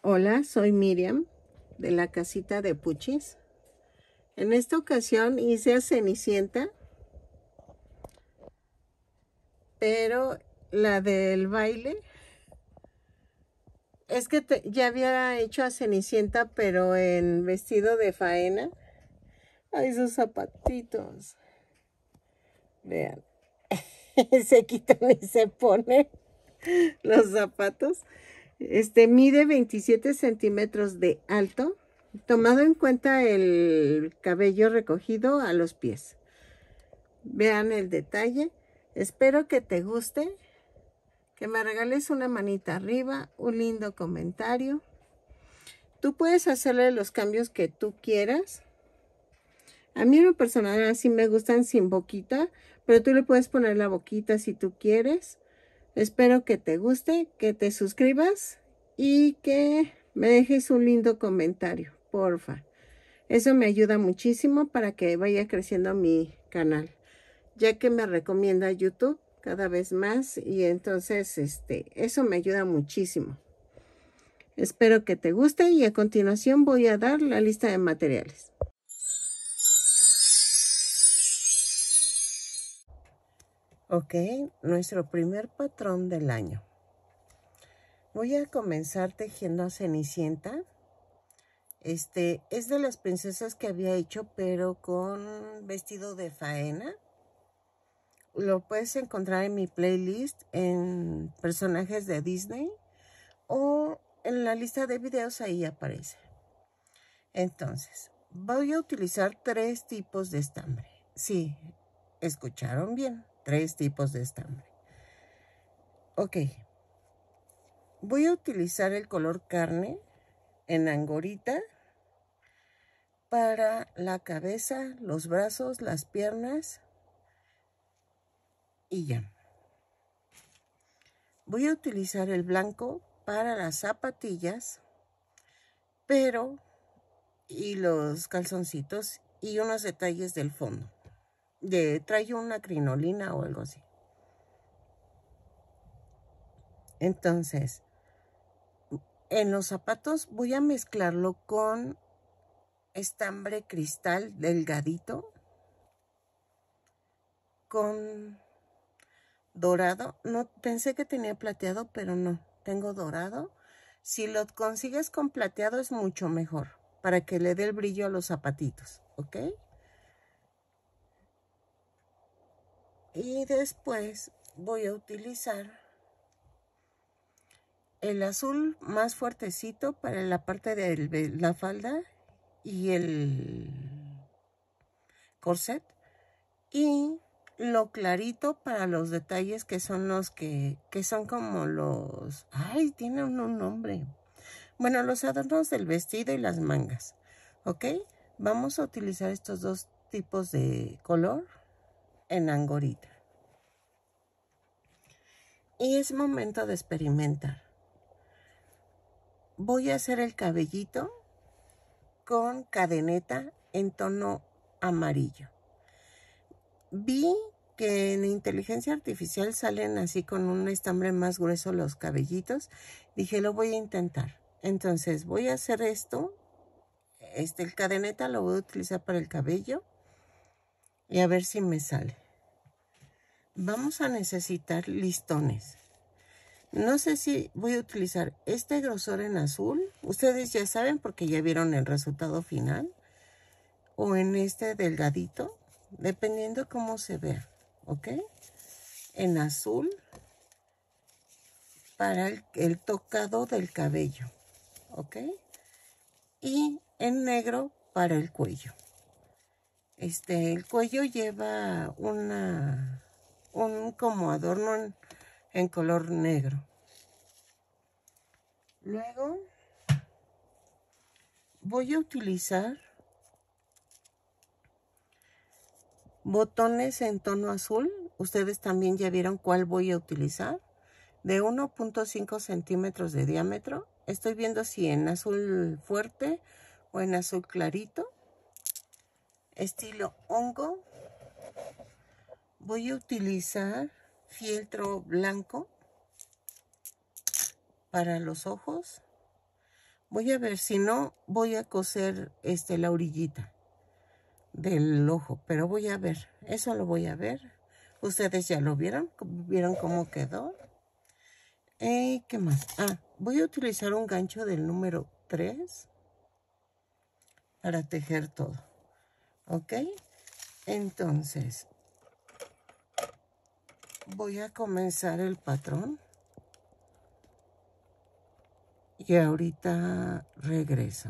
Hola, soy Miriam de la casita de Puchis. En esta ocasión hice a Cenicienta, pero la del baile. Es que ya había hecho a Cenicienta, pero en vestido de faena. Ay, sus zapatitos. Vean. se quitan y se pone los zapatos. Este mide 27 centímetros de alto, tomado en cuenta el cabello recogido a los pies. Vean el detalle. Espero que te guste, que me regales una manita arriba, un lindo comentario. Tú puedes hacerle los cambios que tú quieras. A mí en lo personal así me gustan sin boquita, pero tú le puedes poner la boquita si tú quieres. Espero que te guste, que te suscribas y que me dejes un lindo comentario, porfa. Eso me ayuda muchísimo para que vaya creciendo mi canal, ya que me recomienda YouTube cada vez más y entonces este, eso me ayuda muchísimo. Espero que te guste y a continuación voy a dar la lista de materiales. Ok, nuestro primer patrón del año. Voy a comenzar tejiendo a Cenicienta. Este es de las princesas que había hecho, pero con vestido de faena. Lo puedes encontrar en mi playlist en personajes de Disney o en la lista de videos ahí aparece. Entonces, voy a utilizar tres tipos de estambre. Sí, escucharon bien tres tipos de estambre. Ok. Voy a utilizar el color carne en angorita para la cabeza, los brazos, las piernas y ya. Voy a utilizar el blanco para las zapatillas, pero y los calzoncitos y unos detalles del fondo de trae una crinolina o algo así. Entonces, en los zapatos voy a mezclarlo con estambre cristal delgadito con dorado. No pensé que tenía plateado, pero no, tengo dorado. Si lo consigues con plateado es mucho mejor para que le dé el brillo a los zapatitos, ¿ok? y después voy a utilizar el azul más fuertecito para la parte de la falda y el corset y lo clarito para los detalles que son los que, que son como los... ¡Ay! tiene un nombre. Bueno, los adornos del vestido y las mangas. ¿Ok? Vamos a utilizar estos dos tipos de color en Angorita. Y es momento de experimentar. Voy a hacer el cabellito con cadeneta en tono amarillo. Vi que en inteligencia artificial salen así con un estambre más grueso los cabellitos. Dije, lo voy a intentar. Entonces voy a hacer esto. Este, el cadeneta lo voy a utilizar para el cabello y a ver si me sale. Vamos a necesitar listones. No sé si voy a utilizar este grosor en azul. Ustedes ya saben porque ya vieron el resultado final. O en este delgadito. Dependiendo cómo se vea. ¿Ok? En azul. Para el, tocado del cabello. ¿Ok? Y en negro para el cuello. Este, el cuello lleva una, un como adorno en, en color negro. Luego voy a utilizar botones en tono azul. Ustedes también ya vieron cuál voy a utilizar. De 1.5 centímetros de diámetro. Estoy viendo si en azul fuerte o en azul clarito estilo hongo. Voy a utilizar fieltro blanco para los ojos. Voy a ver, si no, voy a coser este, la orillita del ojo, pero voy a ver, eso lo voy a ver. Ustedes ya lo vieron, vieron cómo quedó. Y eh, ¿Qué más? Ah, voy a utilizar un gancho del número 3 para tejer todo. ¿Ok? Entonces, voy a comenzar el patrón. Y ahorita regreso.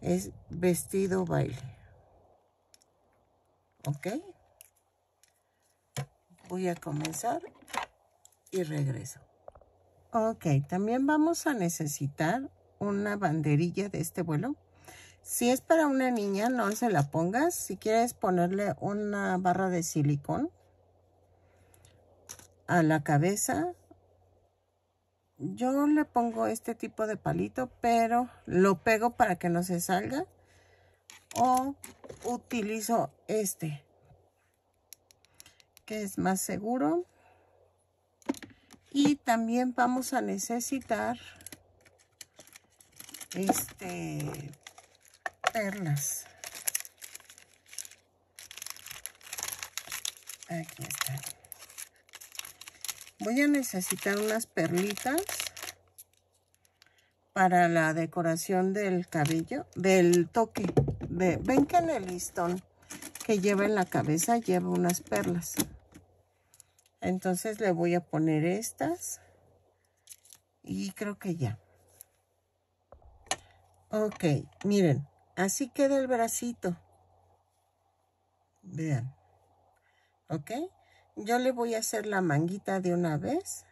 Es vestido baile. ¿Ok? Voy a comenzar y regreso. Ok, también vamos a necesitar una banderilla de este vuelo. Si es para una niña, no se la pongas. Si quieres ponerle una barra de silicón a la cabeza, yo le pongo este tipo de palito, pero lo pego para que no se salga. O utilizo este, que es más seguro. Y también vamos a necesitar este, perlas. Aquí están. Voy a necesitar unas perlitas para la decoración del cabello, del toque. ven que en el listón que lleva en la cabeza lleva unas perlas. Entonces le voy a poner estas. Y creo que ya. Ok, miren, así queda el bracito. Vean. ¿Ok? Yo le voy a hacer la manguita de una vez.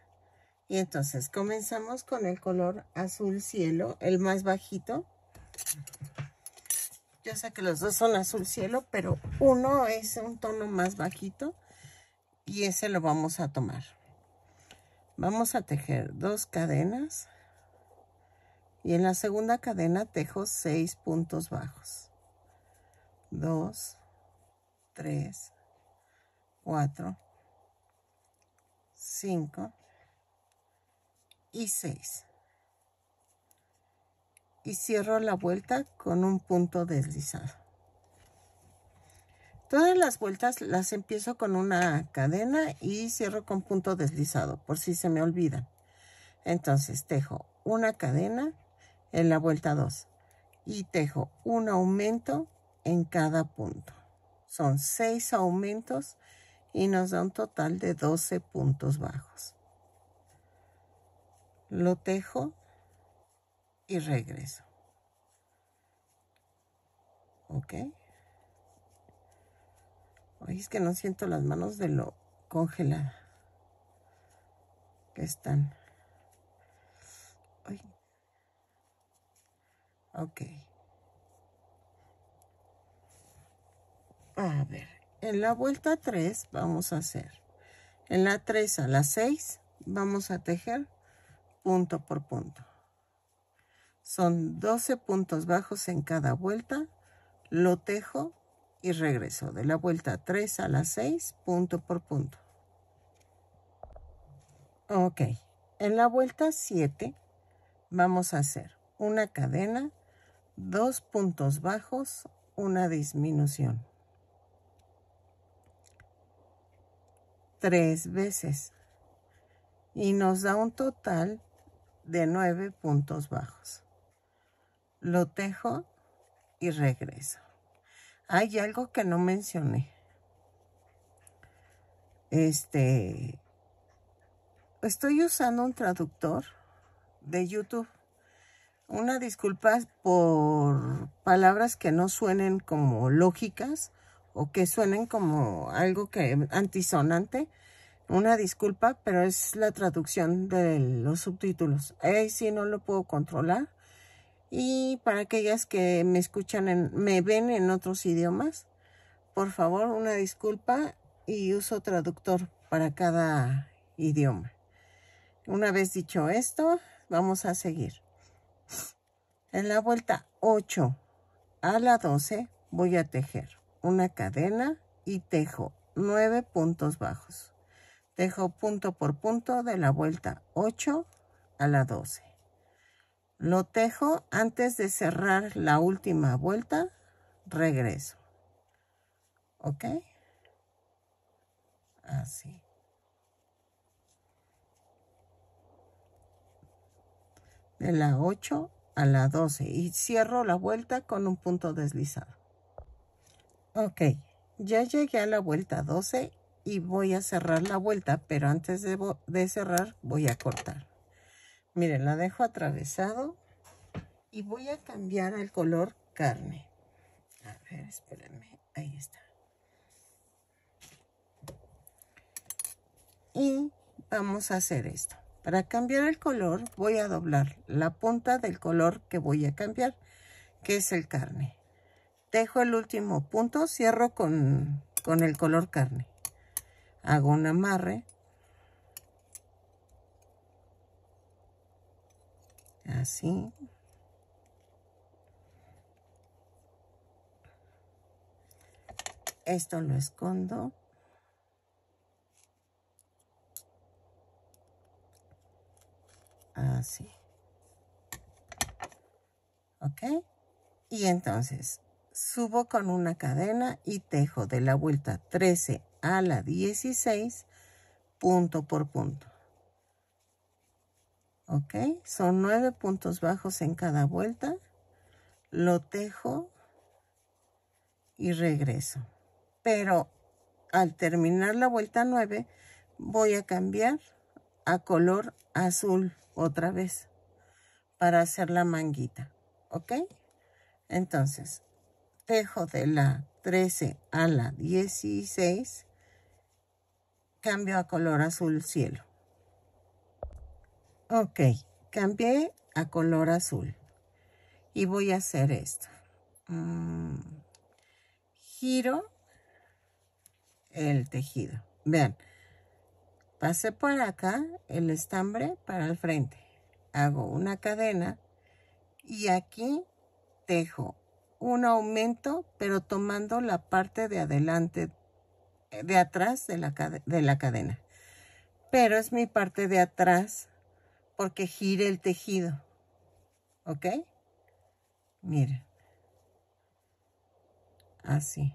Y entonces comenzamos con el color azul cielo, el más bajito. Yo sé que los dos son azul cielo, pero uno es un tono más bajito y ese lo vamos a tomar. Vamos a tejer dos cadenas y en la segunda cadena tejo seis puntos bajos. 2, 3, 4, 5 y 6. Y cierro la vuelta con un punto deslizado. Todas las vueltas las empiezo con una cadena y cierro con punto deslizado, por si se me olvidan. Entonces tejo una cadena, en la vuelta 2 y tejo un aumento en cada punto. Son 6 aumentos y nos da un total de 12 puntos bajos. Lo tejo y regreso. ¿Ok? Oye, es que no siento las manos de lo congelada que están. Ok. A ver, en la vuelta 3 vamos a hacer, en la 3 a la 6 vamos a tejer punto por punto. Son 12 puntos bajos en cada vuelta, lo tejo y regreso de la vuelta 3 a la 6 punto por punto. Ok, en la vuelta 7 vamos a hacer una cadena dos puntos bajos, una disminución. Tres veces. Y nos da un total de nueve puntos bajos. Lo tejo y regreso. Hay algo que no mencioné. Este, estoy usando un traductor de YouTube una disculpa por palabras que no suenen como lógicas o que suenen como algo que antisonante. Una disculpa, pero es la traducción de los subtítulos. Ahí sí no lo puedo controlar. Y para aquellas que me escuchan, en, me ven en otros idiomas, por favor, una disculpa y uso traductor para cada idioma. Una vez dicho esto, vamos a seguir. En la vuelta 8 a la 12 voy a tejer una cadena y tejo 9 puntos bajos. Tejo punto por punto de la vuelta 8 a la 12. Lo tejo antes de cerrar la última vuelta, regreso. ¿Ok? Así. de la 8 a la 12 y cierro la vuelta con un punto deslizado. Ok, ya llegué a la vuelta 12 y voy a cerrar la vuelta, pero antes de, de cerrar voy a cortar. Miren, la dejo atravesado y voy a cambiar el color carne. A ver, espérenme, ahí está. Y vamos a hacer esto. Para cambiar el color voy a doblar la punta del color que voy a cambiar, que es el carne. Dejo el último punto, cierro con, con el color carne. Hago un amarre. Así. Esto lo escondo. Así. Ah, ¿Ok? Y entonces subo con una cadena y tejo de la vuelta 13 a la 16 punto por punto. ¿Ok? Son nueve puntos bajos en cada vuelta. Lo tejo y regreso. Pero al terminar la vuelta 9 voy a cambiar a color azul otra vez para hacer la manguita, ¿ok? Entonces, tejo de la 13 a la 16, cambio a color azul cielo. Ok, cambié a color azul y voy a hacer esto. Mm, giro el tejido. Vean, pasé por acá el estambre para el frente. Hago una cadena y aquí tejo un aumento, pero tomando la parte de adelante, de atrás de la, de la cadena. Pero es mi parte de atrás porque gire el tejido. ¿Ok? Miren. Así.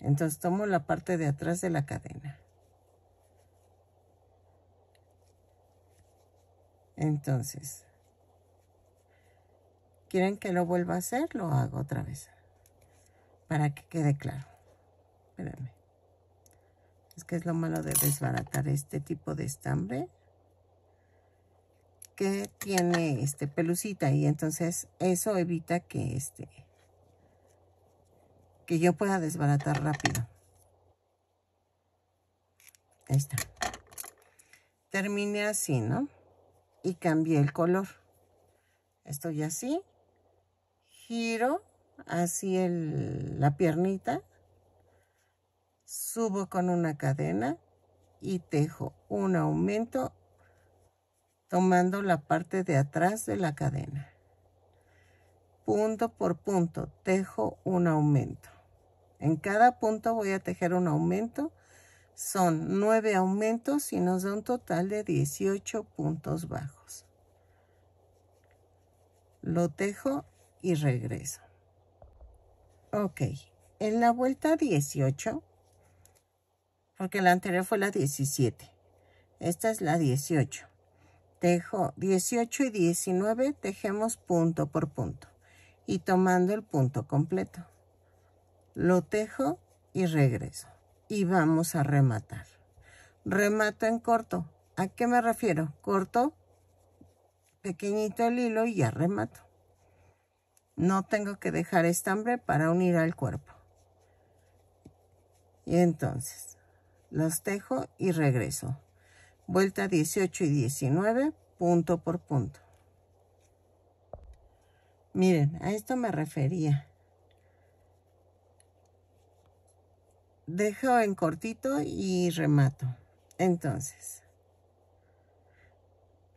Entonces tomo la parte de atrás de la cadena. Entonces, ¿quieren que lo vuelva a hacer? Lo hago otra vez. Para que quede claro. Espérenme. Es que es lo malo de desbaratar este tipo de estambre. Que tiene este pelucita. Y entonces eso evita que este que yo pueda desbaratar rápido. Ahí está. Terminé así, ¿no? y cambié el color. Estoy así, giro así la piernita, subo con una cadena y tejo un aumento tomando la parte de atrás de la cadena. Punto por punto tejo un aumento. En cada punto voy a tejer un aumento son nueve aumentos y nos da un total de 18 puntos bajos. Lo tejo y regreso. Ok, en la vuelta 18, porque la anterior fue la 17, esta es la 18. Tejo 18 y 19, tejemos punto por punto y tomando el punto completo. Lo tejo y regreso y vamos a rematar. Remato en corto. ¿A qué me refiero? Corto, pequeñito el hilo y ya remato. No tengo que dejar estambre para unir al cuerpo. Y entonces, los tejo y regreso. Vuelta 18 y 19, punto por punto. Miren, a esto me refería. dejo en cortito y remato. Entonces,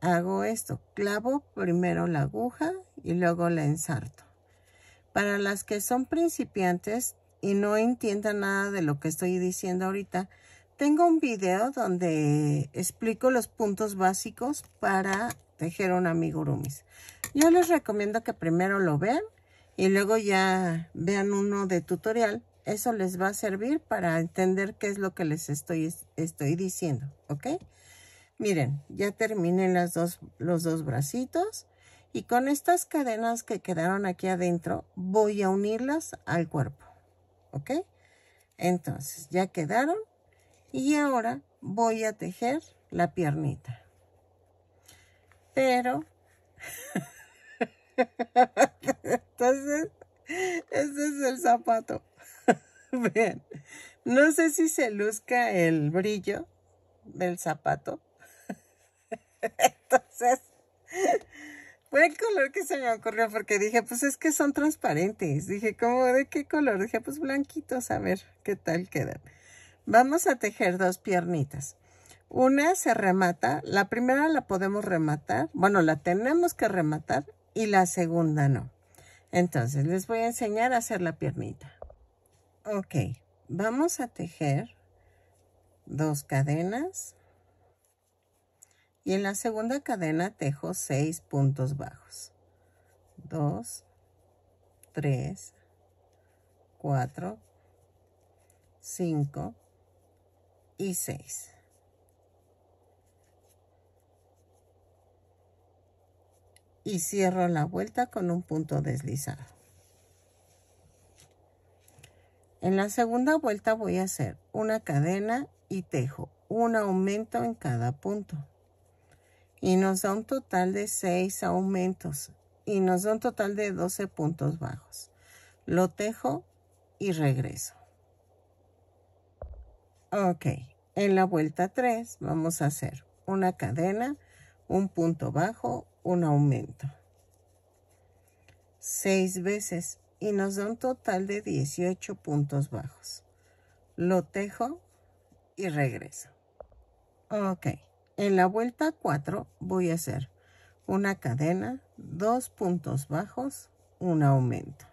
hago esto. Clavo primero la aguja y luego la ensarto. Para las que son principiantes y no entiendan nada de lo que estoy diciendo ahorita, tengo un video donde explico los puntos básicos para tejer un amigurumis. Yo les recomiendo que primero lo vean y luego ya vean uno de tutorial eso les va a servir para entender qué es lo que les estoy, estoy diciendo, ¿ok? Miren, ya terminé las dos, los dos bracitos y con estas cadenas que quedaron aquí adentro voy a unirlas al cuerpo, ¿ok? Entonces, ya quedaron y ahora voy a tejer la piernita. Pero... Entonces, este es el zapato. Vean, no sé si se luzca el brillo del zapato. Entonces, fue el color que se me ocurrió porque dije, pues es que son transparentes. Dije, ¿cómo? ¿De qué color? Dije, pues blanquitos, a ver qué tal quedan. Vamos a tejer dos piernitas. Una se remata, la primera la podemos rematar, bueno, la tenemos que rematar y la segunda no. Entonces, les voy a enseñar a hacer la piernita ok vamos a tejer dos cadenas y en la segunda cadena tejo seis puntos bajos 2 3 4 5 y 6 y cierro la vuelta con un punto deslizado en la segunda vuelta voy a hacer una cadena y tejo un aumento en cada punto. Y nos da un total de 6 aumentos y nos da un total de 12 puntos bajos. Lo tejo y regreso. Ok, en la vuelta 3 vamos a hacer una cadena, un punto bajo, un aumento. seis veces y nos da un total de 18 puntos bajos. Lo tejo y regreso. Ok, en la vuelta 4 voy a hacer una cadena, dos puntos bajos, un aumento.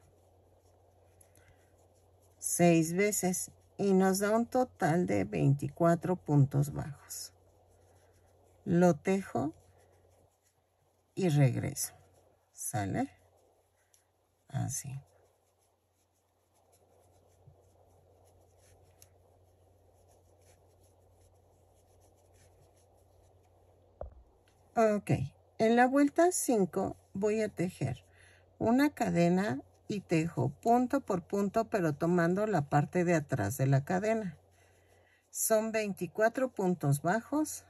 Seis veces y nos da un total de 24 puntos bajos. Lo tejo y regreso. ¿Sale? Así. Ok, en la vuelta 5 voy a tejer una cadena y tejo punto por punto, pero tomando la parte de atrás de la cadena. Son 24 puntos bajos,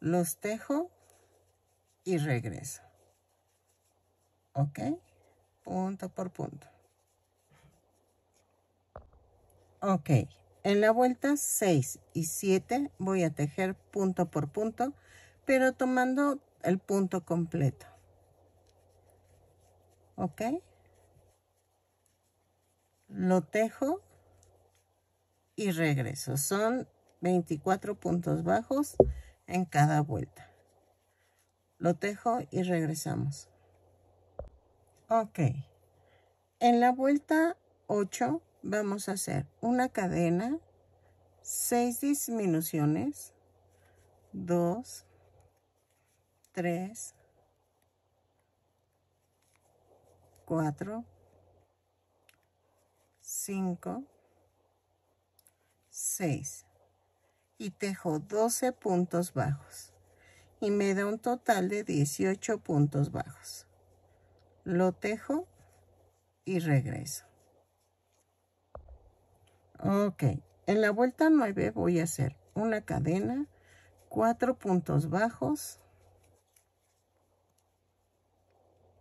los tejo y regreso. ¿Ok? Punto por punto. Ok, en la vuelta 6 y 7 voy a tejer punto por punto, pero tomando el punto completo. ¿Ok? Lo tejo y regreso. Son 24 puntos bajos en cada vuelta. Lo tejo y regresamos. Ok. En la vuelta 8 vamos a hacer una cadena, 6 disminuciones, 2, 3, 4, 5, 6 y tejo 12 puntos bajos y me da un total de 18 puntos bajos. Lo tejo y regreso. Ok, en la vuelta 9 voy a hacer una cadena, 4 puntos bajos,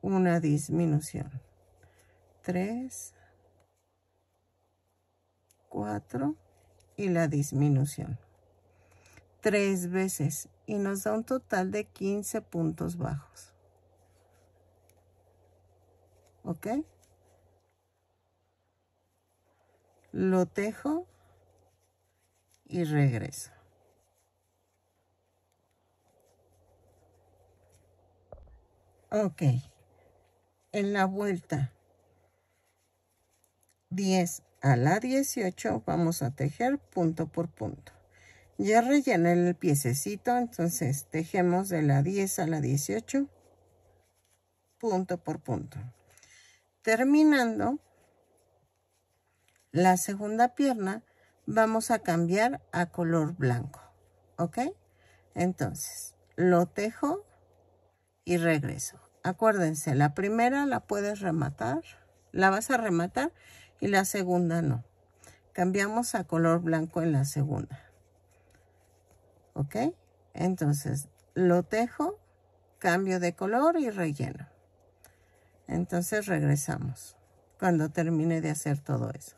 una disminución. 3, 4 y la disminución. Tres veces y nos da un total de 15 puntos bajos. ¿Ok? Lo tejo y regreso. Ok en la vuelta 10 a la 18 vamos a tejer punto por punto. Ya rellené el piececito, entonces tejemos de la 10 a la 18 punto por punto. Terminando la segunda pierna, vamos a cambiar a color blanco, ¿ok? Entonces, lo tejo y regreso. Acuérdense, la primera la puedes rematar, la vas a rematar y la segunda no. Cambiamos a color blanco en la segunda. ¿Ok? Entonces, lo tejo, cambio de color y relleno. Entonces regresamos cuando termine de hacer todo eso.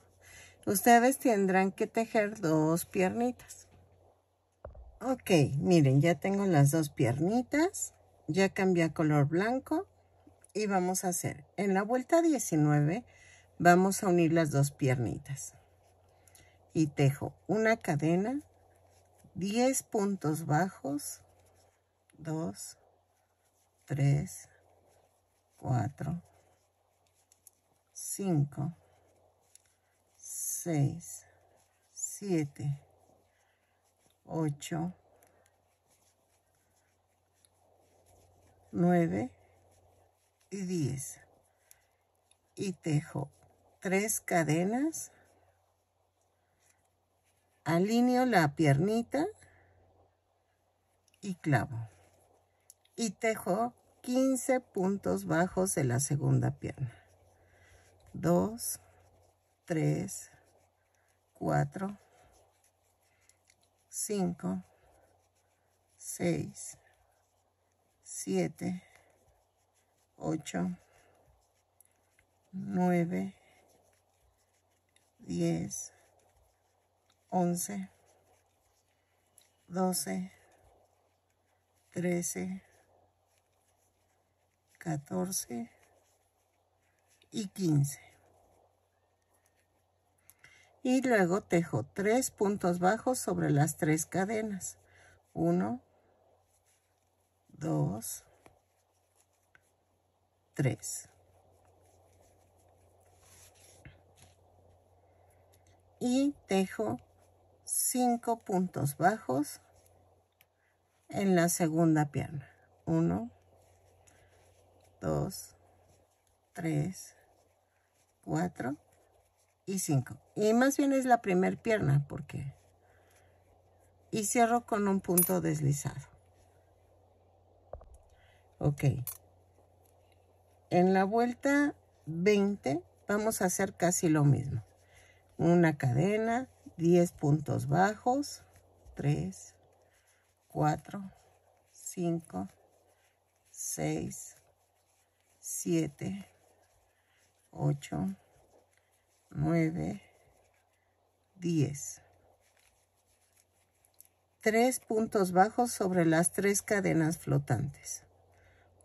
Ustedes tendrán que tejer dos piernitas. Ok, miren, ya tengo las dos piernitas ya cambié a color blanco y vamos a hacer en la vuelta 19 vamos a unir las dos piernitas y tejo una cadena 10 puntos bajos 2 3 4 5 6 7 8 9 y 10. Y tejo tres cadenas. Alineo la piernita y clavo. Y tejo 15 puntos bajos de la segunda pierna. 2, 3, 4, 5, 6, 7, 8, 9, 10, 11, 12, 13, 14 y 15. Y luego tejo tres puntos bajos sobre las tres cadenas. 1, dos, tres. Y tejo cinco puntos bajos en la segunda pierna. Uno, dos, tres, cuatro y cinco. Y más bien es la primera pierna porque... Y cierro con un punto deslizado. Ok. En la vuelta 20 vamos a hacer casi lo mismo. Una cadena, 10 puntos bajos, 3, 4, 5, 6, 7, 8, 9, 10. Tres puntos bajos sobre las tres cadenas flotantes.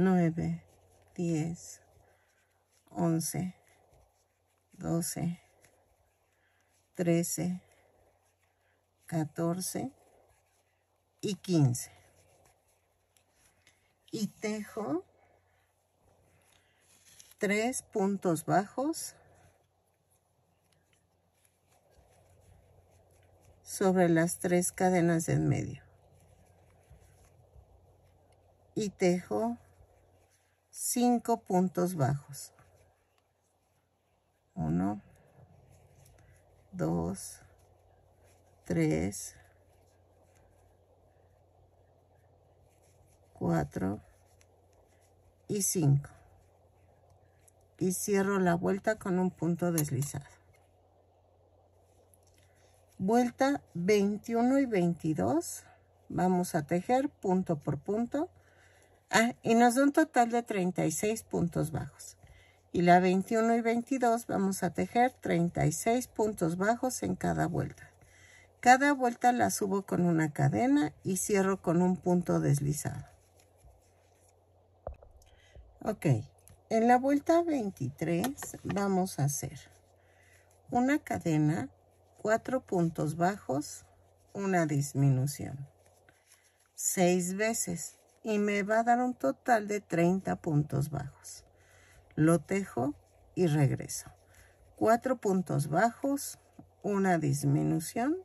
9, 10, 11, 12, 13, 14 y 15. Y tejo tres puntos bajos sobre las tres cadenas del medio. Y tejo 5 puntos bajos. 1, 2, 3, 4 y 5. Y cierro la vuelta con un punto deslizado. Vuelta 21 y 22. Vamos a tejer punto por punto Ah, y nos da un total de 36 puntos bajos. Y la 21 y 22 vamos a tejer 36 puntos bajos en cada vuelta. Cada vuelta la subo con una cadena y cierro con un punto deslizado. Ok, en la vuelta 23 vamos a hacer una cadena, cuatro puntos bajos, una disminución. Seis veces y me va a dar un total de 30 puntos bajos. Lo tejo y regreso. 4 puntos bajos, una disminución,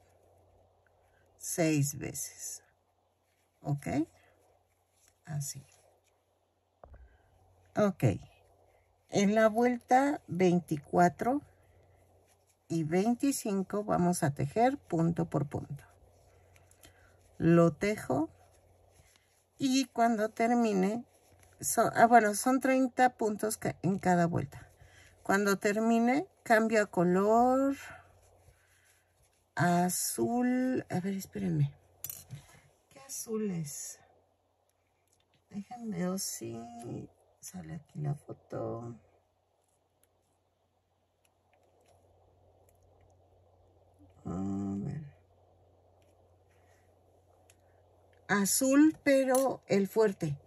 6 veces. ¿Ok? Así. Ok. En la vuelta 24 y 25 vamos a tejer punto por punto. Lo tejo y cuando termine, ah, bueno, son 30 puntos en cada vuelta. Cuando termine, cambio a color azul. A ver, espérenme. ¿Qué azul es? Déjenme ver si sale aquí la foto. A ver. azul, pero el fuerte.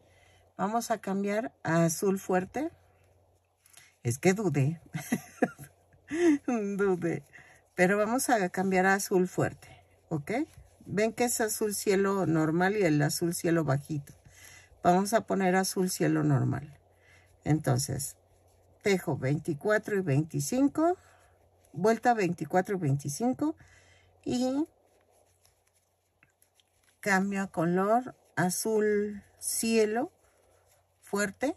Vamos a cambiar a azul fuerte. Es que dude dude Pero vamos a cambiar a azul fuerte, ¿ok? Ven que es azul cielo normal y el azul cielo bajito. Vamos a poner azul cielo normal. Entonces, tejo 24 y 25, vuelta 24 y 25 y cambio a color azul cielo fuerte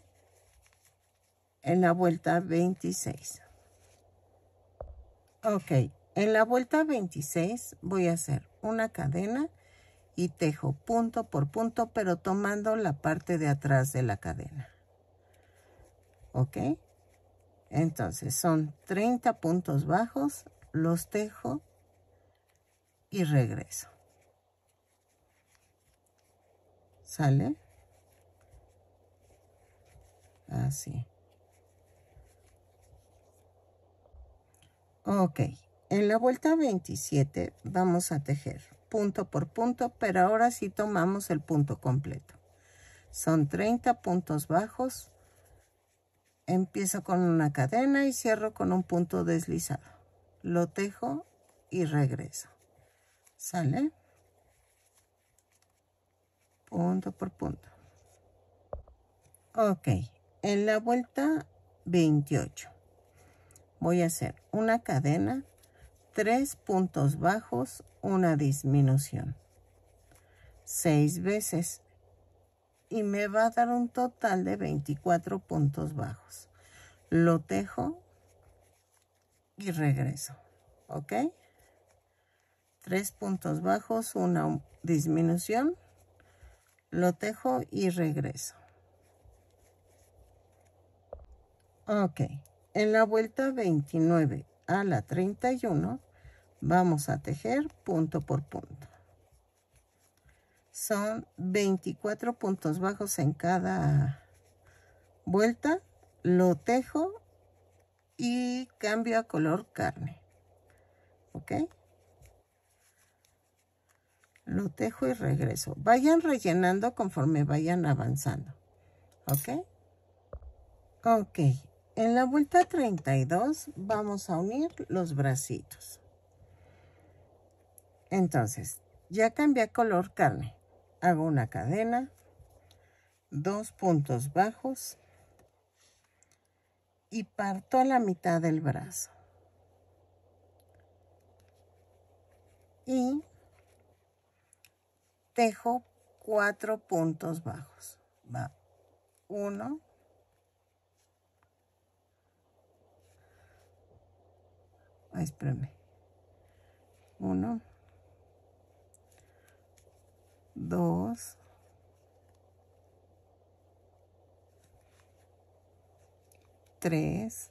en la vuelta 26. Ok, en la vuelta 26 voy a hacer una cadena y tejo punto por punto, pero tomando la parte de atrás de la cadena. ¿Ok? Entonces son 30 puntos bajos, los tejo y regreso. ¿Sale? Así. Ah, ok, en la vuelta 27 vamos a tejer punto por punto, pero ahora sí tomamos el punto completo. Son 30 puntos bajos. Empiezo con una cadena y cierro con un punto deslizado. Lo tejo y regreso. ¿Sale? punto por punto. Ok, en la vuelta 28 voy a hacer una cadena, tres puntos bajos, una disminución. Seis veces y me va a dar un total de 24 puntos bajos. Lo tejo y regreso, ¿ok? Tres puntos bajos, una disminución lo tejo y regreso ok en la vuelta 29 a la 31 vamos a tejer punto por punto son 24 puntos bajos en cada vuelta lo tejo y cambio a color carne ok lo tejo y regreso. Vayan rellenando conforme vayan avanzando. ¿Ok? Ok. En la vuelta 32 vamos a unir los bracitos. Entonces, ya cambié color carne. Hago una cadena, dos puntos bajos y parto a la mitad del brazo. Y Dejo cuatro puntos bajos. Va uno, Ay, espérame, uno, dos, tres,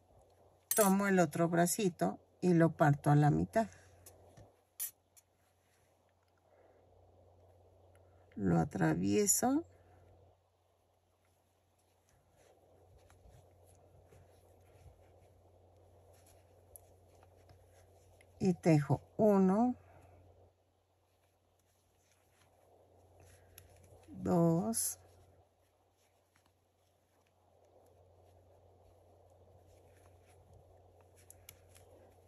tomo el otro bracito y lo parto a la mitad. Lo atravieso. Y tejo uno, dos,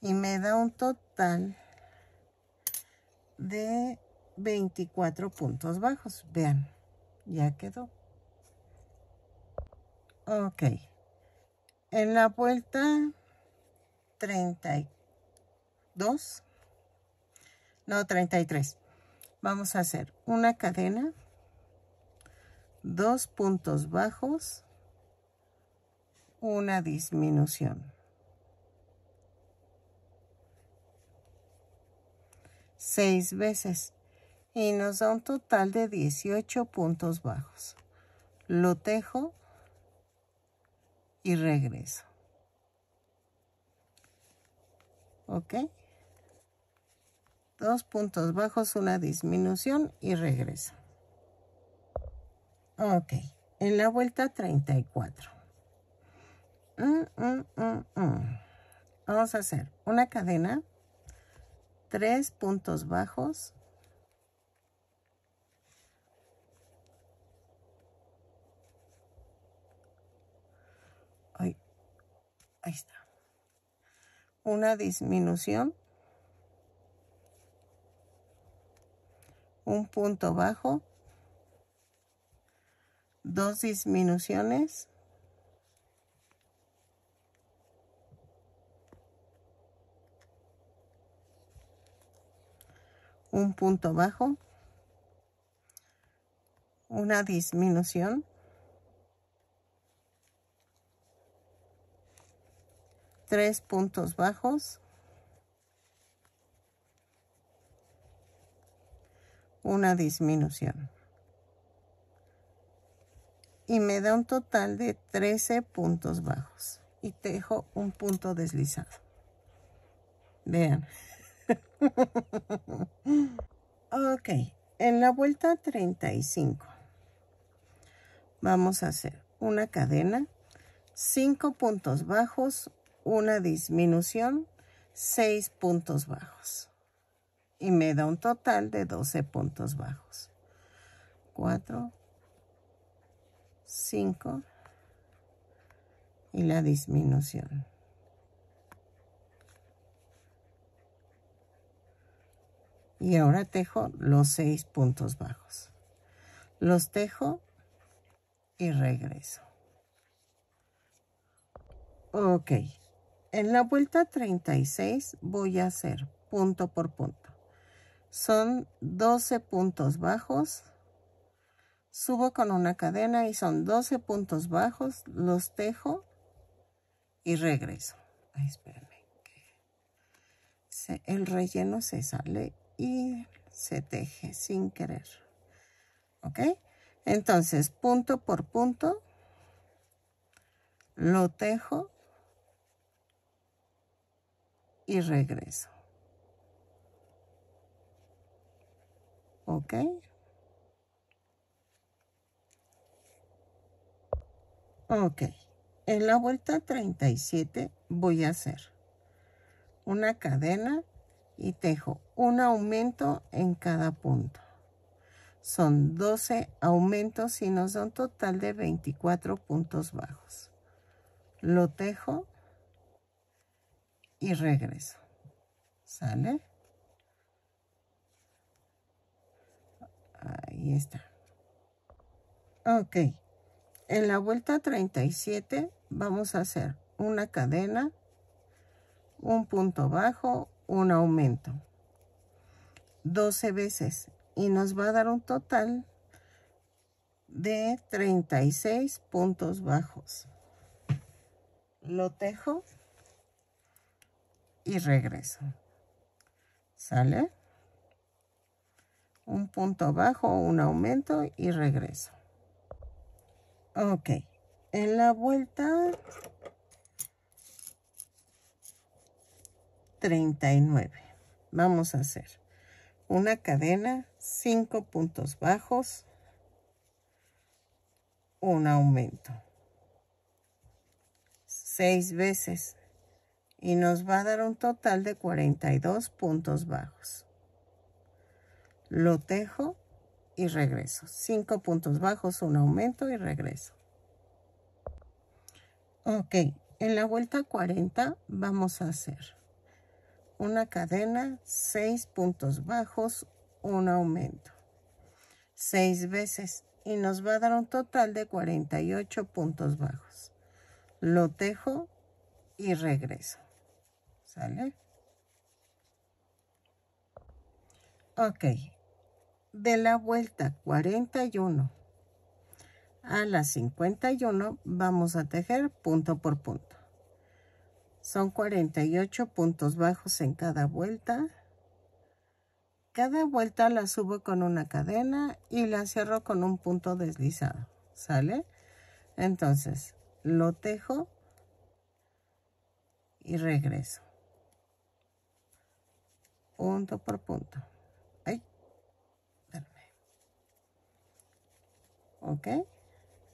y me da un total de 24 puntos bajos. Vean, ya quedó. Ok. En la vuelta 32, no 33, vamos a hacer una cadena, dos puntos bajos, una disminución. seis veces y nos da un total de 18 puntos bajos. Lo tejo y regreso. ¿Ok? Dos puntos bajos, una disminución y regreso. Ok, en la vuelta 34. Mm, mm, mm, Vamos a hacer una cadena tres puntos bajos está una disminución un punto bajo dos disminuciones un punto bajo, una disminución, tres puntos bajos, una disminución. Y me da un total de 13 puntos bajos. Y tejo un punto deslizado. Vean ok, en la vuelta 35 vamos a hacer una cadena, 5 puntos bajos, una disminución, 6 puntos bajos. Y me da un total de 12 puntos bajos. 4, 5 y la disminución. y ahora tejo los seis puntos bajos. Los tejo y regreso. Ok, en la vuelta 36 voy a hacer punto por punto. Son 12 puntos bajos. Subo con una cadena y son 12 puntos bajos, los tejo y regreso. espérenme. El relleno se sale y se teje sin querer. ¿Ok? Entonces, punto por punto, lo tejo y regreso. ¿Ok? Ok. En la vuelta 37 voy a hacer una cadena y tejo un aumento en cada punto. Son 12 aumentos y nos da un total de 24 puntos bajos. Lo tejo y regreso. ¿Sale? Ahí está. Ok. En la vuelta 37 vamos a hacer una cadena, un punto bajo, un aumento. 12 veces y nos va a dar un total de 36 puntos bajos. Lo tejo y regreso. ¿Sale? Un punto bajo, un aumento y regreso. Ok. En la vuelta 39. Vamos a hacer una cadena, 5 puntos bajos, un aumento. 6 veces y nos va a dar un total de 42 puntos bajos. Lo tejo y regreso. 5 puntos bajos, un aumento y regreso. Ok, en la vuelta 40 vamos a hacer una cadena, seis puntos bajos, un aumento. Seis veces y nos va a dar un total de 48 puntos bajos. Lo tejo y regreso. ¿Sale? Ok. De la vuelta 41 a la 51 vamos a tejer punto por punto. Son 48 puntos bajos en cada vuelta. Cada vuelta la subo con una cadena y la cierro con un punto deslizado. ¿Sale? Entonces, lo tejo y regreso. Punto por punto. ¿Ok?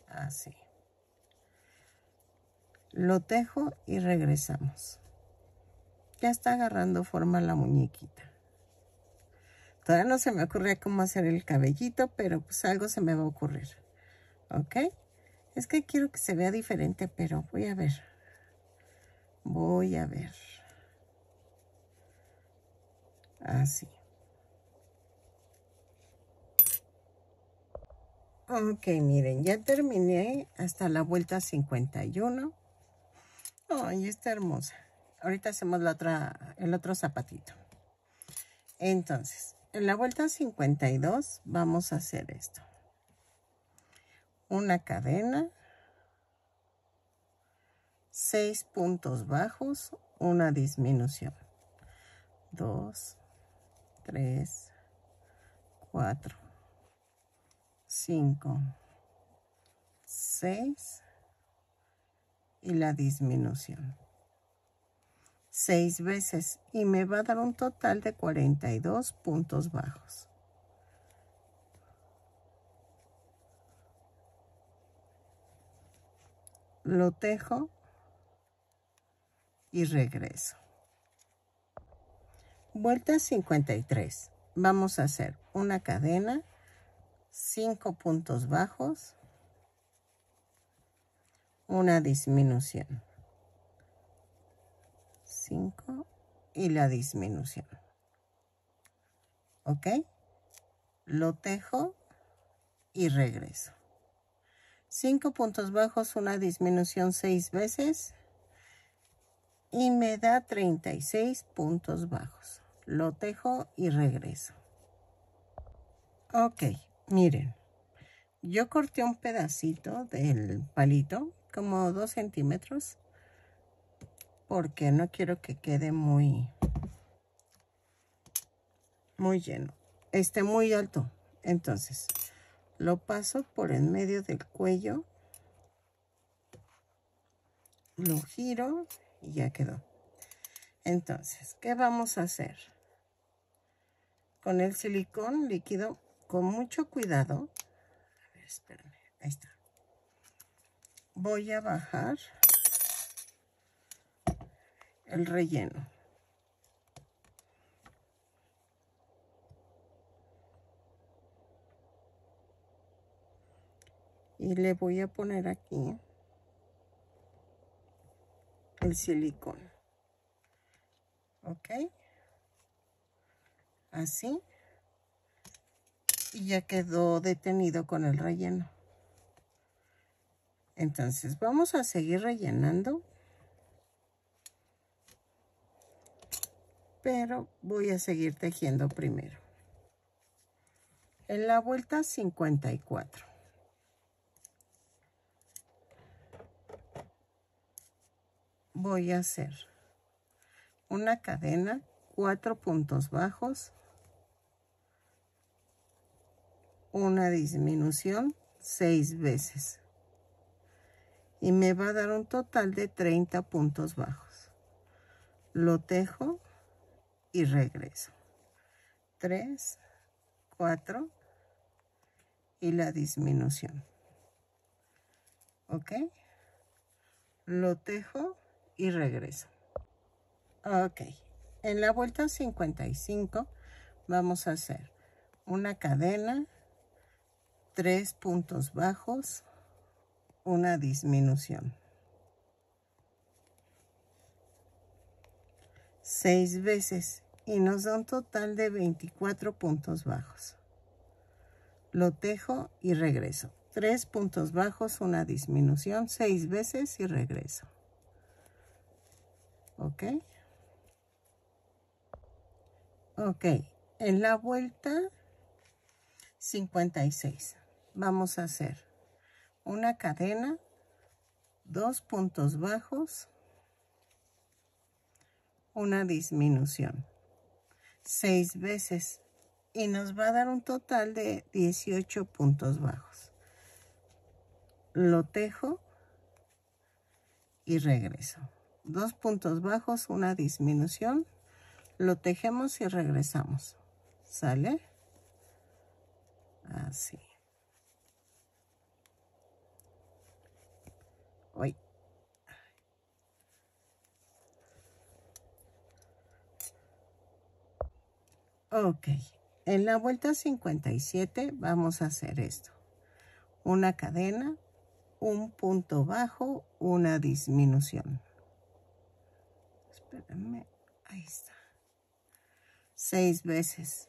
Así. Lo tejo y regresamos. Ya está agarrando forma la muñequita. Todavía no se me ocurre cómo hacer el cabellito, pero pues algo se me va a ocurrir. ¿Ok? Es que quiero que se vea diferente, pero voy a ver. Voy a ver. Así. Ok, miren, ya terminé hasta la vuelta 51 y está hermosa. Ahorita hacemos la otra, el otro zapatito. Entonces, en la vuelta 52 vamos a hacer esto. Una cadena. Seis puntos bajos, una disminución. Dos, tres, cuatro, cinco, seis, y la disminución. Seis veces y me va a dar un total de 42 puntos bajos. Lo tejo y regreso. Vuelta 53. Vamos a hacer una cadena, cinco puntos bajos, una disminución. 5 y la disminución. ¿Ok? Lo tejo y regreso. 5 puntos bajos, una disminución 6 veces y me da 36 puntos bajos. Lo tejo y regreso. Ok, miren. Yo corté un pedacito del palito como dos centímetros porque no quiero que quede muy muy lleno esté muy alto entonces lo paso por en medio del cuello lo giro y ya quedó entonces qué vamos a hacer con el silicón líquido con mucho cuidado a ver ahí está voy a bajar el relleno. Y le voy a poner aquí el silicón. ¿Ok? Así. Y ya quedó detenido con el relleno. Entonces vamos a seguir rellenando. Pero voy a seguir tejiendo primero. En la vuelta 54. Voy a hacer una cadena, cuatro puntos bajos, una disminución seis veces y me va a dar un total de 30 puntos bajos. Lo tejo y regreso. 3, 4 y la disminución. ¿Ok? Lo tejo y regreso. Ok. En la vuelta 55 vamos a hacer una cadena, tres puntos bajos, una disminución. Seis veces y nos da un total de 24 puntos bajos. Lo tejo y regreso. Tres puntos bajos, una disminución, seis veces y regreso. ¿Ok? Ok, en la vuelta 56 vamos a hacer una cadena, dos puntos bajos, una disminución, seis veces y nos va a dar un total de 18 puntos bajos. Lo tejo y regreso. Dos puntos bajos, una disminución. Lo tejemos y regresamos. ¿Sale? Así. Ok, en la vuelta 57 vamos a hacer esto. Una cadena, un punto bajo, una disminución. Espérame, ahí está. Seis veces.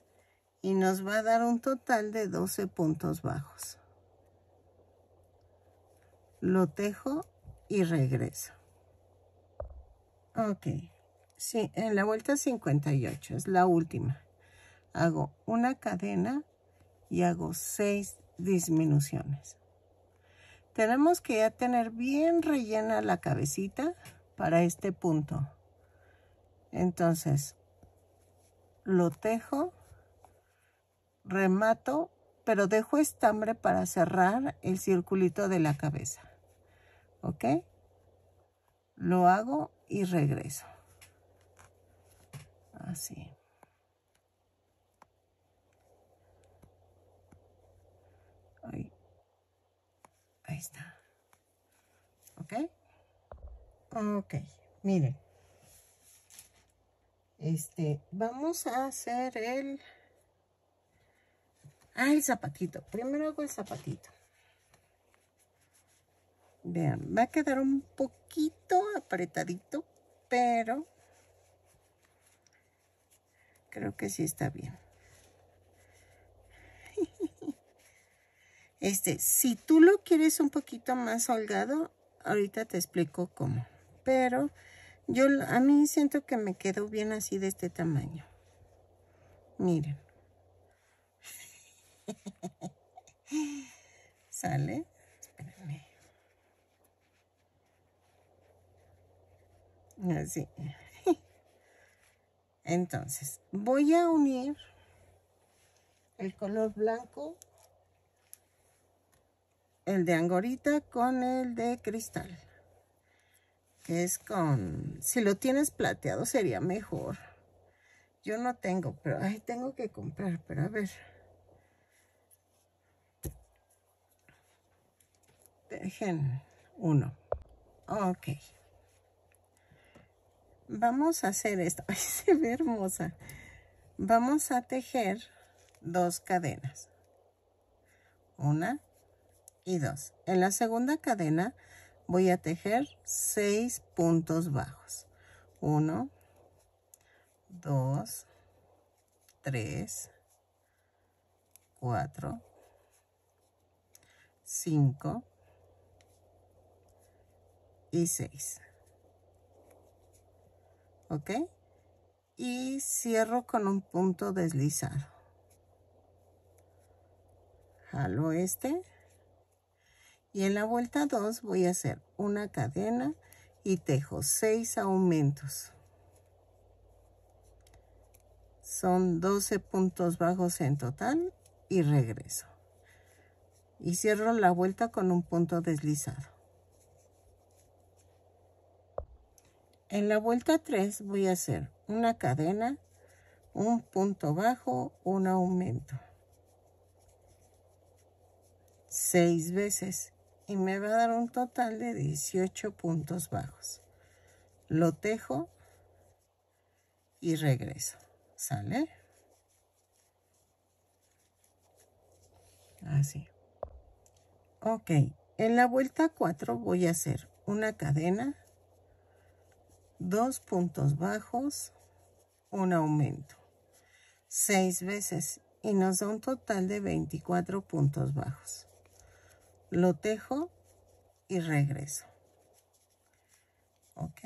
Y nos va a dar un total de 12 puntos bajos. Lo tejo y regreso. Ok, sí, en la vuelta 58 es la última hago una cadena y hago seis disminuciones. Tenemos que ya tener bien rellena la cabecita para este punto. Entonces, lo tejo, remato, pero dejo estambre para cerrar el circulito de la cabeza. ¿Ok? Lo hago y regreso. Así. Ahí está. ¿Ok? Ok, miren. Este, vamos a hacer el... Ah, zapatito. Primero hago el zapatito. Vean, va a quedar un poquito apretadito, pero creo que sí está bien. Este, si tú lo quieres un poquito más holgado, ahorita te explico cómo. Pero yo a mí siento que me quedo bien así de este tamaño. Miren. Sale. Espérenme. Así. Entonces, voy a unir el color blanco el de angorita con el de cristal. Que es con... Si lo tienes plateado sería mejor. Yo no tengo, pero ahí tengo que comprar, pero a ver. Dejen uno. Ok. Vamos a hacer esto. Ay, se ve hermosa. Vamos a tejer dos cadenas. Una, y 2. En la segunda cadena voy a tejer 6 puntos bajos. 1, 2, 3, 4, 5 y 6. ¿Ok? Y cierro con un punto deslizado. Jalo este y en la vuelta 2 voy a hacer una cadena y tejo 6 aumentos. Son 12 puntos bajos en total y regreso. Y cierro la vuelta con un punto deslizado. En la vuelta 3 voy a hacer una cadena, un punto bajo, un aumento. Seis veces y me va a dar un total de 18 puntos bajos. Lo tejo y regreso. ¿Sale? Así. Ok, en la vuelta 4 voy a hacer una cadena, dos puntos bajos, un aumento, seis veces y nos da un total de 24 puntos bajos lo tejo y regreso. Ok.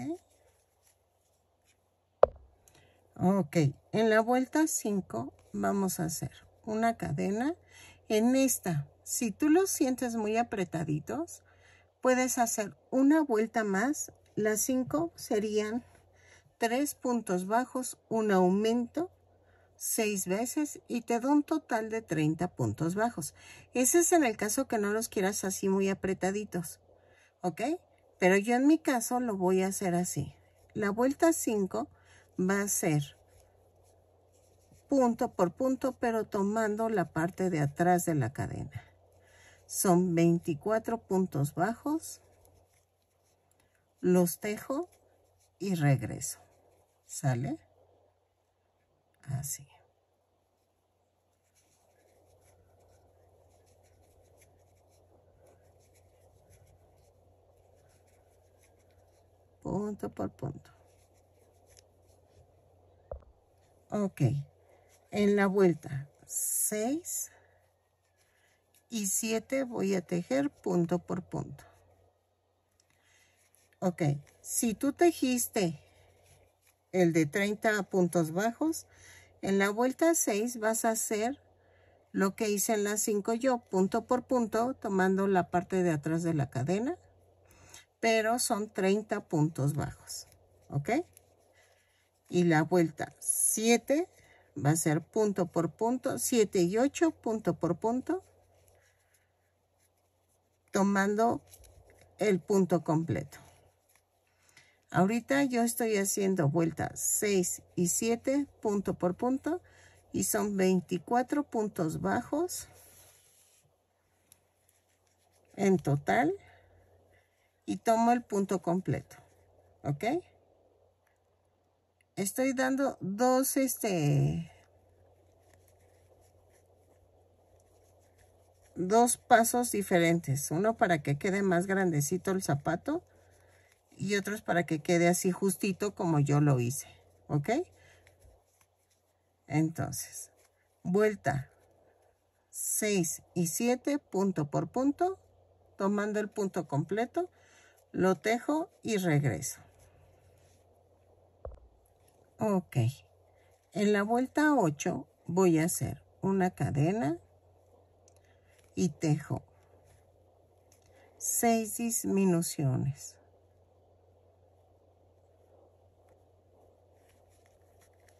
Ok, en la vuelta 5 vamos a hacer una cadena. En esta, si tú los sientes muy apretaditos, puedes hacer una vuelta más. Las 5 serían tres puntos bajos, un aumento seis veces y te da un total de 30 puntos bajos. Ese es en el caso que no los quieras así muy apretaditos, ¿ok? Pero yo en mi caso lo voy a hacer así. La vuelta 5 va a ser punto por punto, pero tomando la parte de atrás de la cadena. Son 24 puntos bajos, los tejo y regreso. ¿Sale? Así. Punto por punto. Ok. En la vuelta 6 y 7 voy a tejer punto por punto. Ok, si tú tejiste el de 30 puntos bajos, en la vuelta 6 vas a hacer lo que hice en la 5 yo, punto por punto, tomando la parte de atrás de la cadena, pero son 30 puntos bajos, ¿ok? Y la vuelta 7 va a ser punto por punto, 7 y 8, punto por punto, tomando el punto completo. Ahorita yo estoy haciendo vueltas 6 y 7 punto por punto y son 24 puntos bajos en total y tomo el punto completo, ¿ok? Estoy dando dos, este, dos pasos diferentes, uno para que quede más grandecito el zapato y otros para que quede así justito como yo lo hice, ¿ok? Entonces, vuelta 6 y 7 punto por punto, tomando el punto completo, lo tejo y regreso. Ok, en la vuelta 8 voy a hacer una cadena y tejo 6 disminuciones.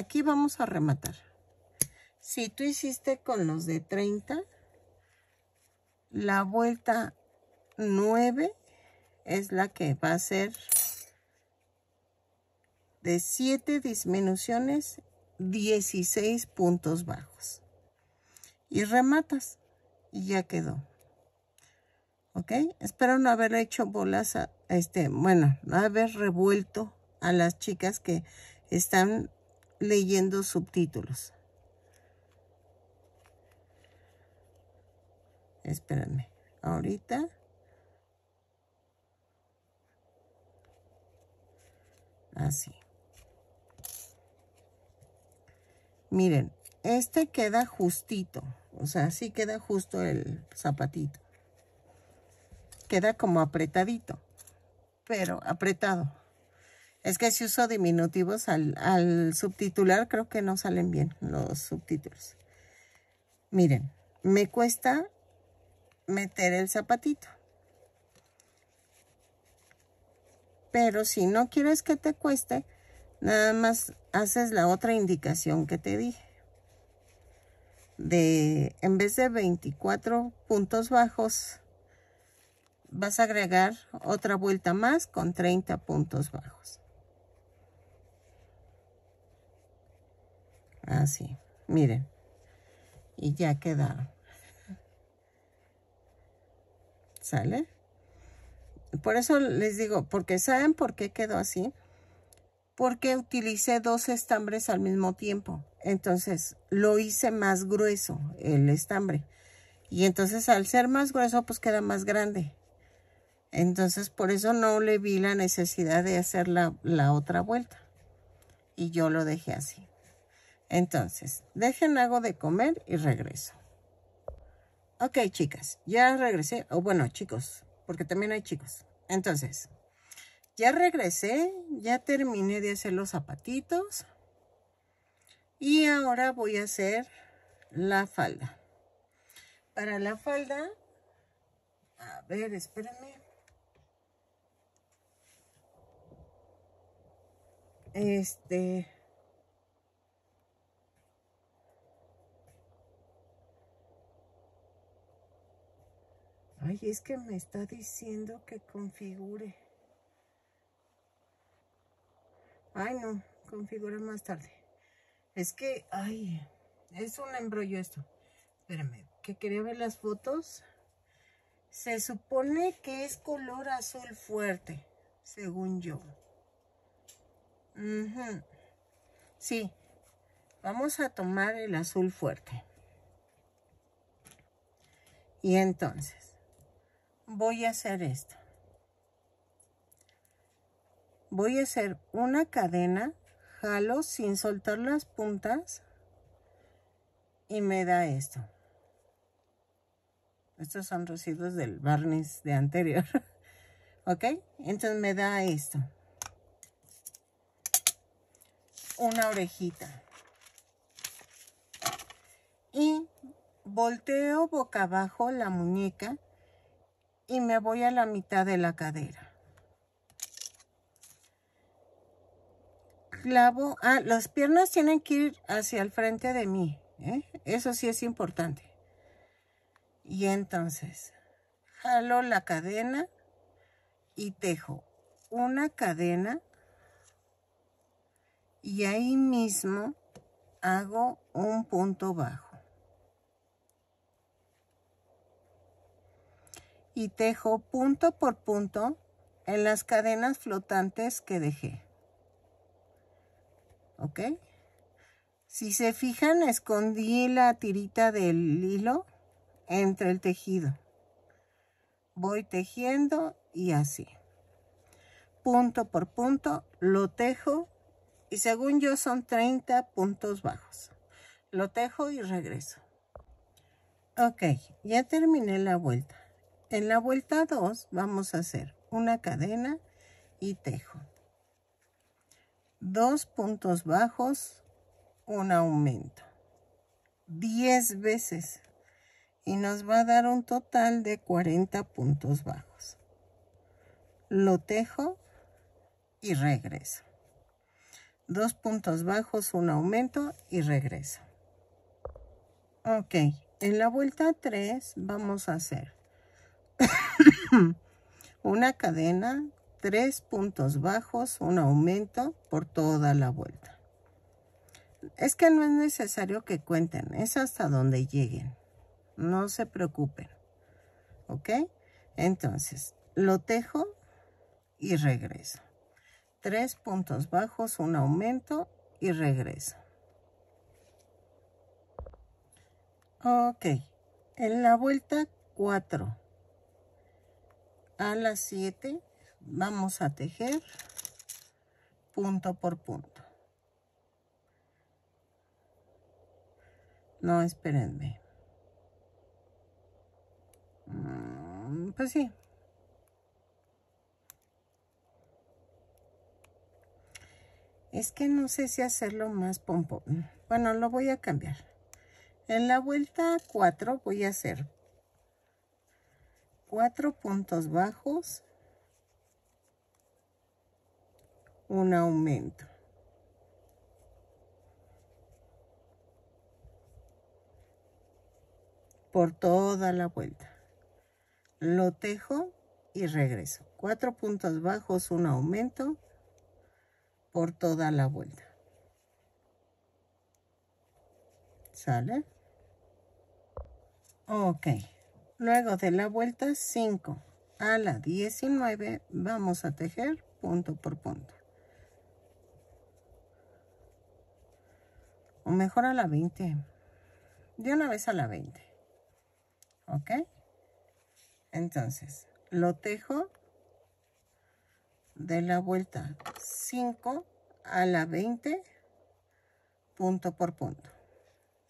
aquí vamos a rematar. Si tú hiciste con los de 30, la vuelta 9 es la que va a ser de 7 disminuciones, 16 puntos bajos. Y rematas y ya quedó. ¿Ok? Espero no haber hecho bolas, a, este, bueno, no haber revuelto a las chicas que están leyendo subtítulos. Espérame. Ahorita. Así. Ah, Miren, este queda justito. O sea, así queda justo el zapatito. Queda como apretadito. Pero apretado. Es que si uso diminutivos al, al subtitular, creo que no salen bien los subtítulos. Miren, me cuesta meter el zapatito. Pero si no quieres que te cueste, nada más haces la otra indicación que te dije. De, en vez de 24 puntos bajos, vas a agregar otra vuelta más con 30 puntos bajos. Así, ah, miren. Y ya quedaron. ¿Sale? Por eso les digo, porque ¿saben por qué quedó así? Porque utilicé dos estambres al mismo tiempo. Entonces, lo hice más grueso, el estambre. Y entonces, al ser más grueso, pues queda más grande. Entonces, por eso no le vi la necesidad de hacer la, la otra vuelta. Y yo lo dejé así. Entonces, dejen, algo de comer y regreso. Ok, chicas, ya regresé. O bueno, chicos, porque también hay chicos. Entonces, ya regresé, ya terminé de hacer los zapatitos. Y ahora voy a hacer la falda. Para la falda, a ver, espérenme. Este, Ay, es que me está diciendo que configure. Ay, no, Configura más tarde. Es que, ay, es un embrollo esto. Espérame, que quería ver las fotos. Se supone que es color azul fuerte, según yo. Sí, vamos a tomar el azul fuerte. Y entonces, voy a hacer esto. Voy a hacer una cadena, jalo sin soltar las puntas y me da esto. Estos son residuos del barniz de anterior. ¿Ok? Entonces me da esto. Una orejita. Y volteo boca abajo la muñeca y me voy a la mitad de la cadera. Clavo, ah, las piernas tienen que ir hacia el frente de mí, ¿eh? eso sí es importante. Y entonces, jalo la cadena y tejo una cadena y ahí mismo hago un punto bajo. y tejo punto por punto en las cadenas flotantes que dejé. ¿Ok? Si se fijan, escondí la tirita del hilo entre el tejido. Voy tejiendo y así. Punto por punto lo tejo y según yo son 30 puntos bajos. Lo tejo y regreso. Ok, ya terminé la vuelta. En la vuelta 2 vamos a hacer una cadena y tejo. Dos puntos bajos, un aumento. 10 veces y nos va a dar un total de 40 puntos bajos. Lo tejo y regreso. Dos puntos bajos, un aumento y regreso. Ok, en la vuelta 3 vamos a hacer una cadena, tres puntos bajos, un aumento por toda la vuelta. Es que no es necesario que cuenten, es hasta donde lleguen. No se preocupen, ¿ok? Entonces, lo tejo y regreso. Tres puntos bajos, un aumento y regreso. Ok, en la vuelta 4 a las 7 vamos a tejer punto por punto. No, espérenme. Mm, pues sí. Es que no sé si hacerlo más pompo. Bueno, lo voy a cambiar. En la vuelta 4 voy a hacer cuatro puntos bajos, un aumento. Por toda la vuelta. Lo tejo y regreso. Cuatro puntos bajos, un aumento por toda la vuelta. ¿Sale? Ok. Luego de la vuelta 5 a la 19 vamos a tejer punto por punto. O mejor a la 20. De una vez a la 20. ¿Ok? Entonces, lo tejo de la vuelta 5 a la 20 punto por punto.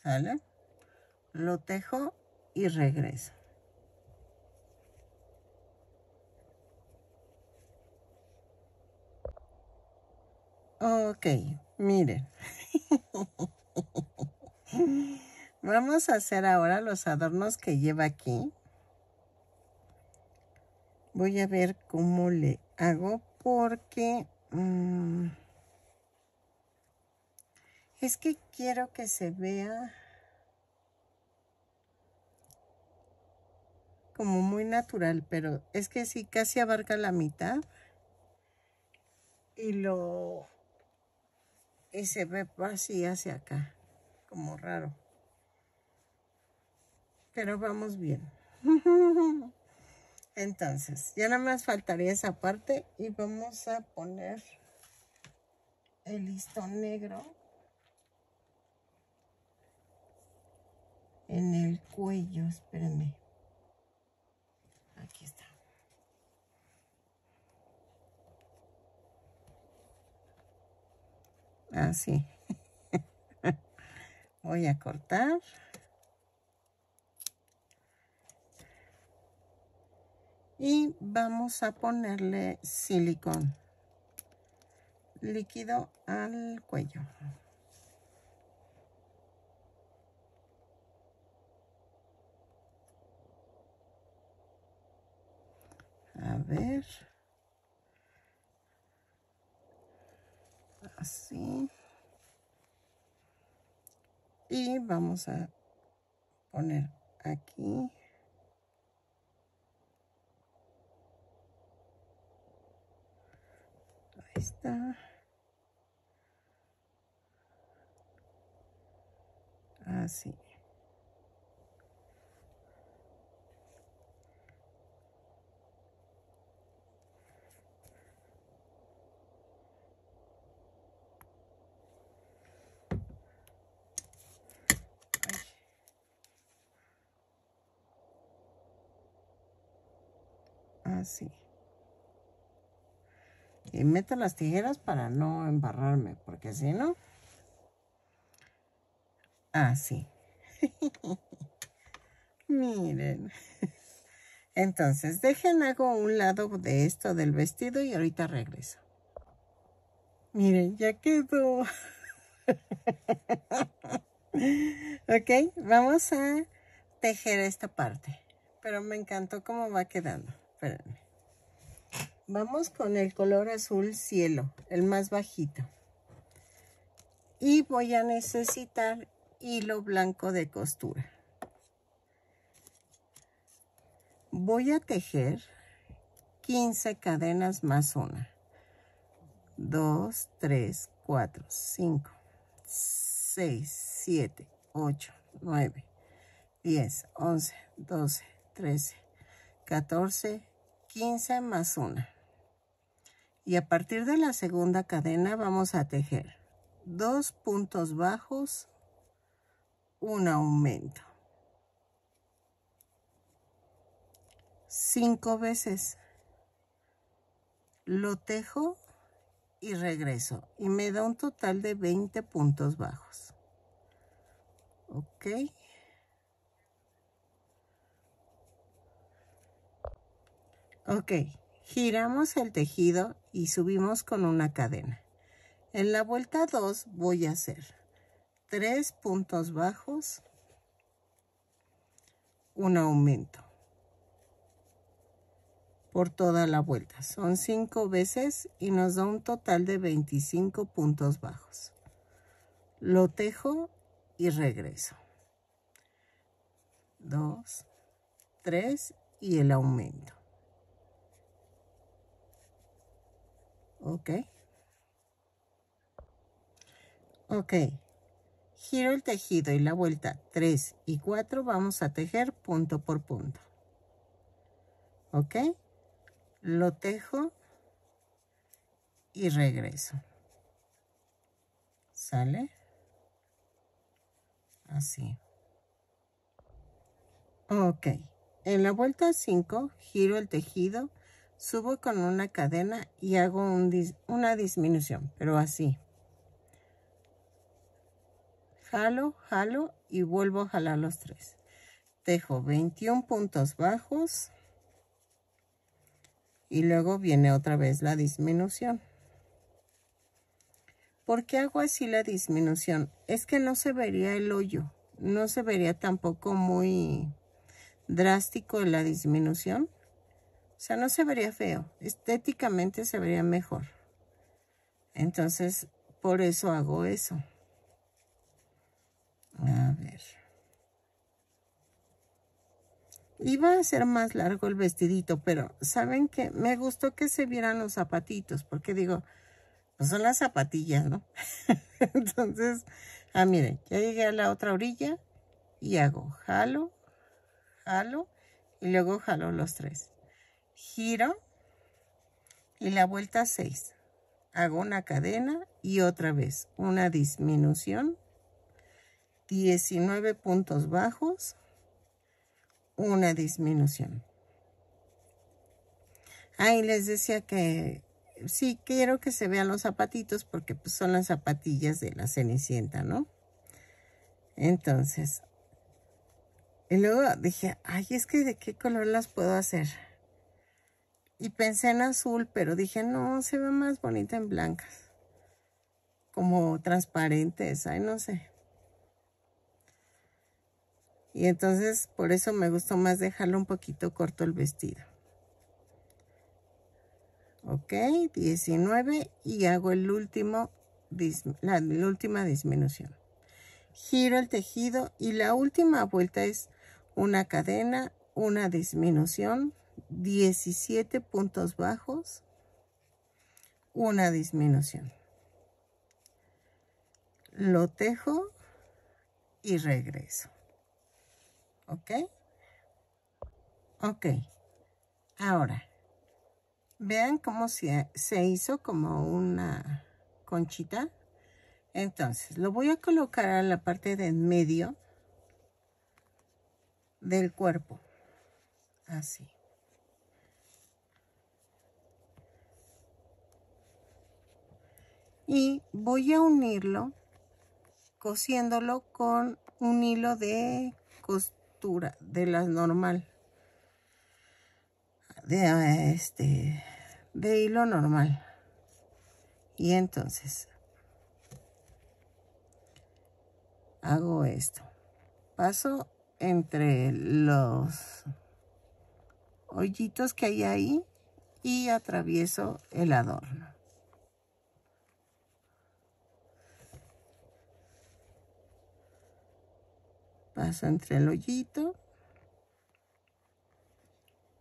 ¿Sale? Lo tejo y regreso. Ok, miren. Vamos a hacer ahora los adornos que lleva aquí. Voy a ver cómo le hago porque... Mm, es que quiero que se vea como muy natural, pero es que sí, casi abarca la mitad. Y lo y se ve así hacia acá, como raro. Pero vamos bien. Entonces, ya nada más faltaría esa parte y vamos a poner el listón negro en el cuello, espérenme. así. Ah, Voy a cortar. Y vamos a ponerle silicón líquido al cuello. A ver. así. Y vamos a poner aquí. Ahí está. Así. así. Y meto las tijeras para no embarrarme, porque si no, así. Ah, Miren. Entonces, dejen hago un lado de esto del vestido y ahorita regreso. Miren, ya quedó. ok, vamos a tejer esta parte. Pero me encantó cómo va quedando. Vamos con el color azul cielo, el más bajito. Y voy a necesitar hilo blanco de costura. Voy a tejer 15 cadenas más una. 2, 3, 4, 5, 6, 7, 8, 9, 10, 11, 12, 13, 14, 15 más 1. Y a partir de la segunda cadena vamos a tejer dos puntos bajos, un aumento. Cinco veces. Lo tejo y regreso. Y me da un total de 20 puntos bajos. Ok. Ok, giramos el tejido y subimos con una cadena. En la vuelta 2 voy a hacer 3 puntos bajos, un aumento por toda la vuelta. Son 5 veces y nos da un total de 25 puntos bajos. Lo tejo y regreso. 2, 3 y el aumento. ok ok giro el tejido y la vuelta 3 y 4 vamos a tejer punto por punto ok lo tejo y regreso sale así ok en la vuelta 5 giro el tejido Subo con una cadena y hago una disminución, pero así. Jalo, jalo y vuelvo a jalar los tres. Dejo 21 puntos bajos y luego viene otra vez la disminución. ¿Por qué hago así la disminución? Es que no se vería el hoyo, no se vería tampoco muy drástico la disminución o sea, no se vería feo. Estéticamente se vería mejor. Entonces, por eso hago eso. A ver. Iba a ser más largo el vestidito, pero ¿saben que Me gustó que se vieran los zapatitos, porque digo, pues son las zapatillas, ¿no? Entonces, ah, miren, ya llegué a la otra orilla y hago jalo, jalo y luego jalo los tres giro y la vuelta 6. Hago una cadena y otra vez una disminución, 19 puntos bajos, una disminución. Ahí les decía que sí quiero que se vean los zapatitos porque pues, son las zapatillas de la Cenicienta, ¿no? Entonces, y luego dije, ay, es que de qué color las puedo hacer y pensé en azul, pero dije, no, se ve más bonita en blancas. Como transparentes, ay, no sé. Y entonces por eso me gustó más dejarlo un poquito corto el vestido. Ok, 19 y hago el último, la, la última disminución. Giro el tejido y la última vuelta es una cadena, una disminución, 17 puntos bajos, una disminución. Lo tejo y regreso. ¿Ok? Ok. Ahora, vean cómo se, se hizo como una conchita. Entonces, lo voy a colocar a la parte de en medio del cuerpo. Así. y voy a unirlo cosiéndolo con un hilo de costura de la normal de este de hilo normal y entonces hago esto paso entre los hoyitos que hay ahí y atravieso el adorno Paso entre el hoyito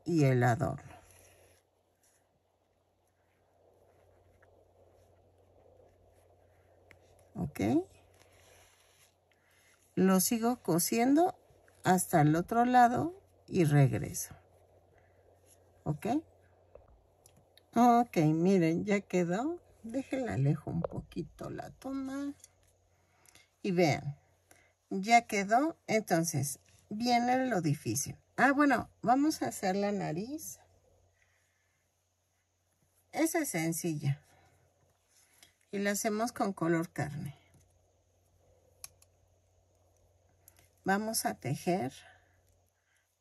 y el adorno. ¿Ok? Lo sigo cosiendo hasta el otro lado y regreso. ¿Ok? Ok, miren, ya quedó. Déjenla lejos un poquito la toma. Y vean, ya quedó. Entonces, viene lo difícil. Ah, bueno, vamos a hacer la nariz. Esa es sencilla. Y la hacemos con color carne. Vamos a tejer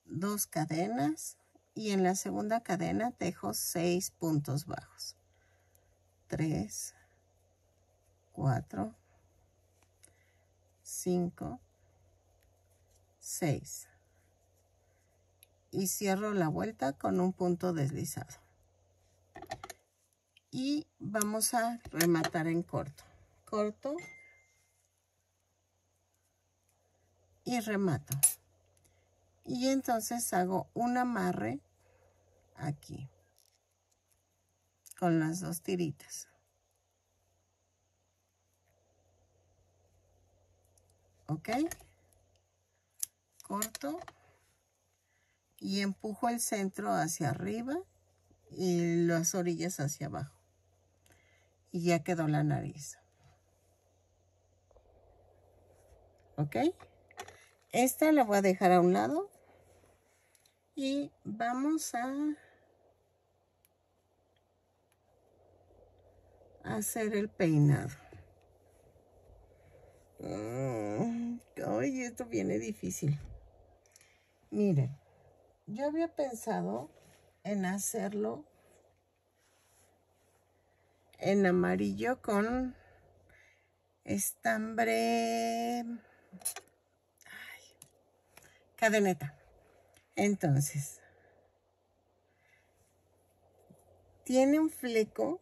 dos cadenas y en la segunda cadena tejo seis puntos bajos. Tres, cuatro, 5, 6. Y cierro la vuelta con un punto deslizado. Y vamos a rematar en corto. Corto. Y remato. Y entonces hago un amarre aquí. Con las dos tiritas. ¿ok? Corto y empujo el centro hacia arriba y las orillas hacia abajo. Y ya quedó la nariz. ¿Ok? Esta la voy a dejar a un lado. Y vamos a hacer el peinado. Ay, mm, esto viene difícil. Miren, yo había pensado en hacerlo en amarillo con estambre... Ay, cadeneta. Entonces, tiene un fleco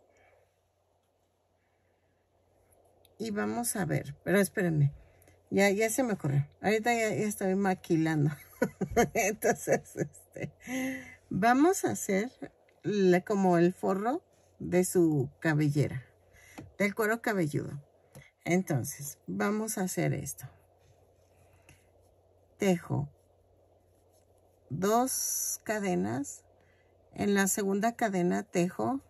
y vamos a ver, pero espérenme, ya, ya se me ocurrió, ahorita ya, estoy maquilando, entonces, este, vamos a hacer como el forro de su cabellera, del cuero cabelludo, entonces, vamos a hacer esto, tejo dos cadenas, en la segunda cadena tejo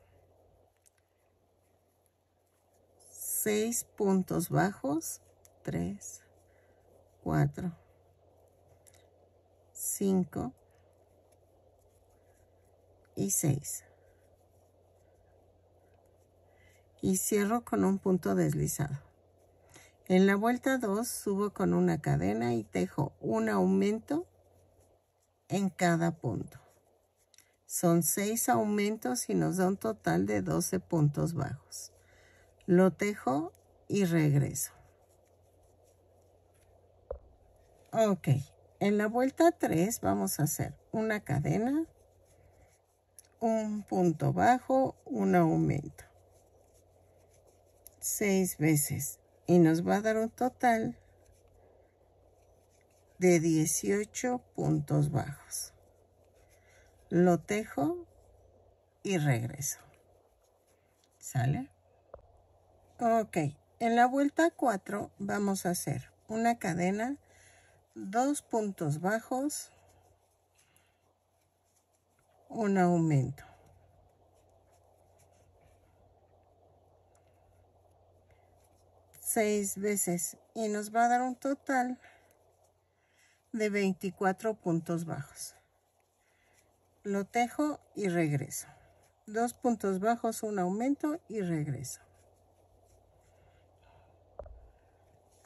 6 puntos bajos, 3, 4, 5 y 6. Y cierro con un punto deslizado. En la vuelta 2 subo con una cadena y tejo un aumento en cada punto. Son 6 aumentos y nos da un total de 12 puntos bajos lo tejo y regreso. Ok, en la vuelta 3 vamos a hacer una cadena, un punto bajo, un aumento. Seis veces y nos va a dar un total de 18 puntos bajos. Lo tejo y regreso. ¿Sale? Ok, en la vuelta 4 vamos a hacer una cadena, dos puntos bajos, un aumento. Seis veces y nos va a dar un total de 24 puntos bajos. Lo tejo y regreso. Dos puntos bajos, un aumento y regreso.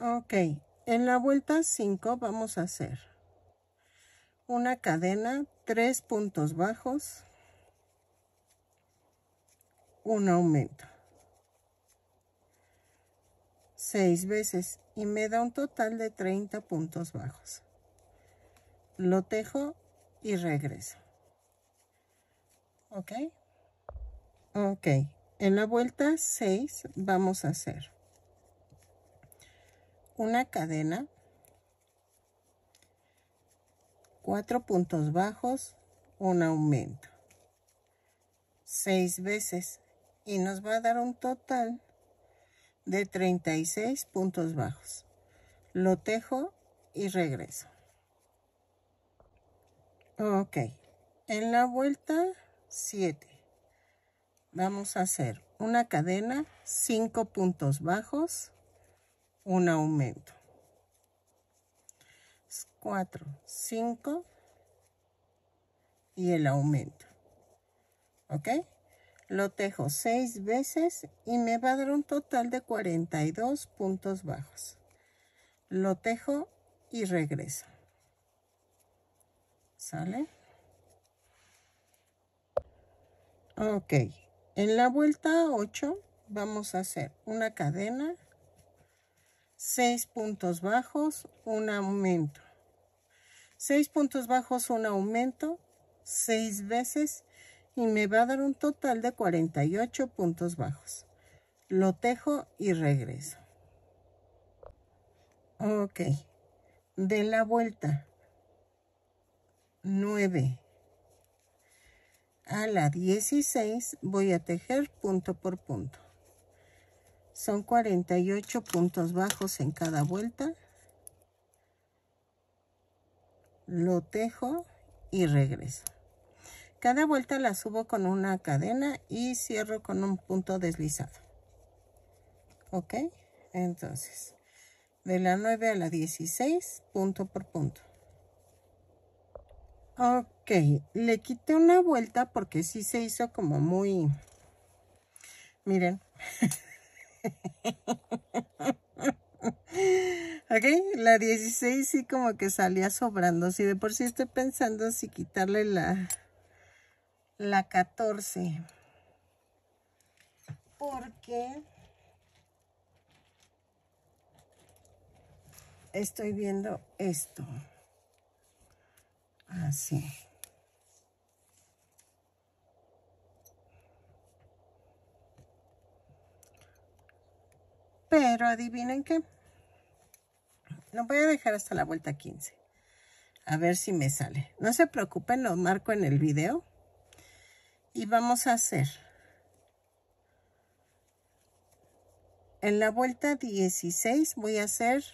Ok, en la vuelta 5 vamos a hacer una cadena, 3 puntos bajos, un aumento. Seis veces y me da un total de 30 puntos bajos. Lo tejo y regreso. ¿Ok? Ok. En la vuelta 6 vamos a hacer una cadena, cuatro puntos bajos, un aumento, seis veces y nos va a dar un total de 36 puntos bajos. Lo tejo y regreso. Ok, en la vuelta 7 vamos a hacer una cadena, 5 puntos bajos, un aumento. 4, 5 y el aumento. ¿Ok? Lo tejo 6 veces y me va a dar un total de 42 puntos bajos. Lo tejo y regreso. ¿Sale? Ok. En la vuelta 8 vamos a hacer una cadena 6 puntos bajos, un aumento. 6 puntos bajos, un aumento, 6 veces y me va a dar un total de 48 puntos bajos. Lo tejo y regreso. Ok. De la vuelta. 9. A la 16 voy a tejer punto por punto. Son 48 puntos bajos en cada vuelta. Lo tejo y regreso. Cada vuelta la subo con una cadena y cierro con un punto deslizado. ¿Ok? Entonces, de la 9 a la 16, punto por punto. Ok, le quité una vuelta porque sí se hizo como muy... Miren, ok, la 16 sí como que salía sobrando. Si de por sí estoy pensando si quitarle la, la 14. Porque estoy viendo esto. Así. Pero adivinen qué. Lo voy a dejar hasta la vuelta 15. A ver si me sale. No se preocupen, lo marco en el video. Y vamos a hacer. En la vuelta 16 voy a hacer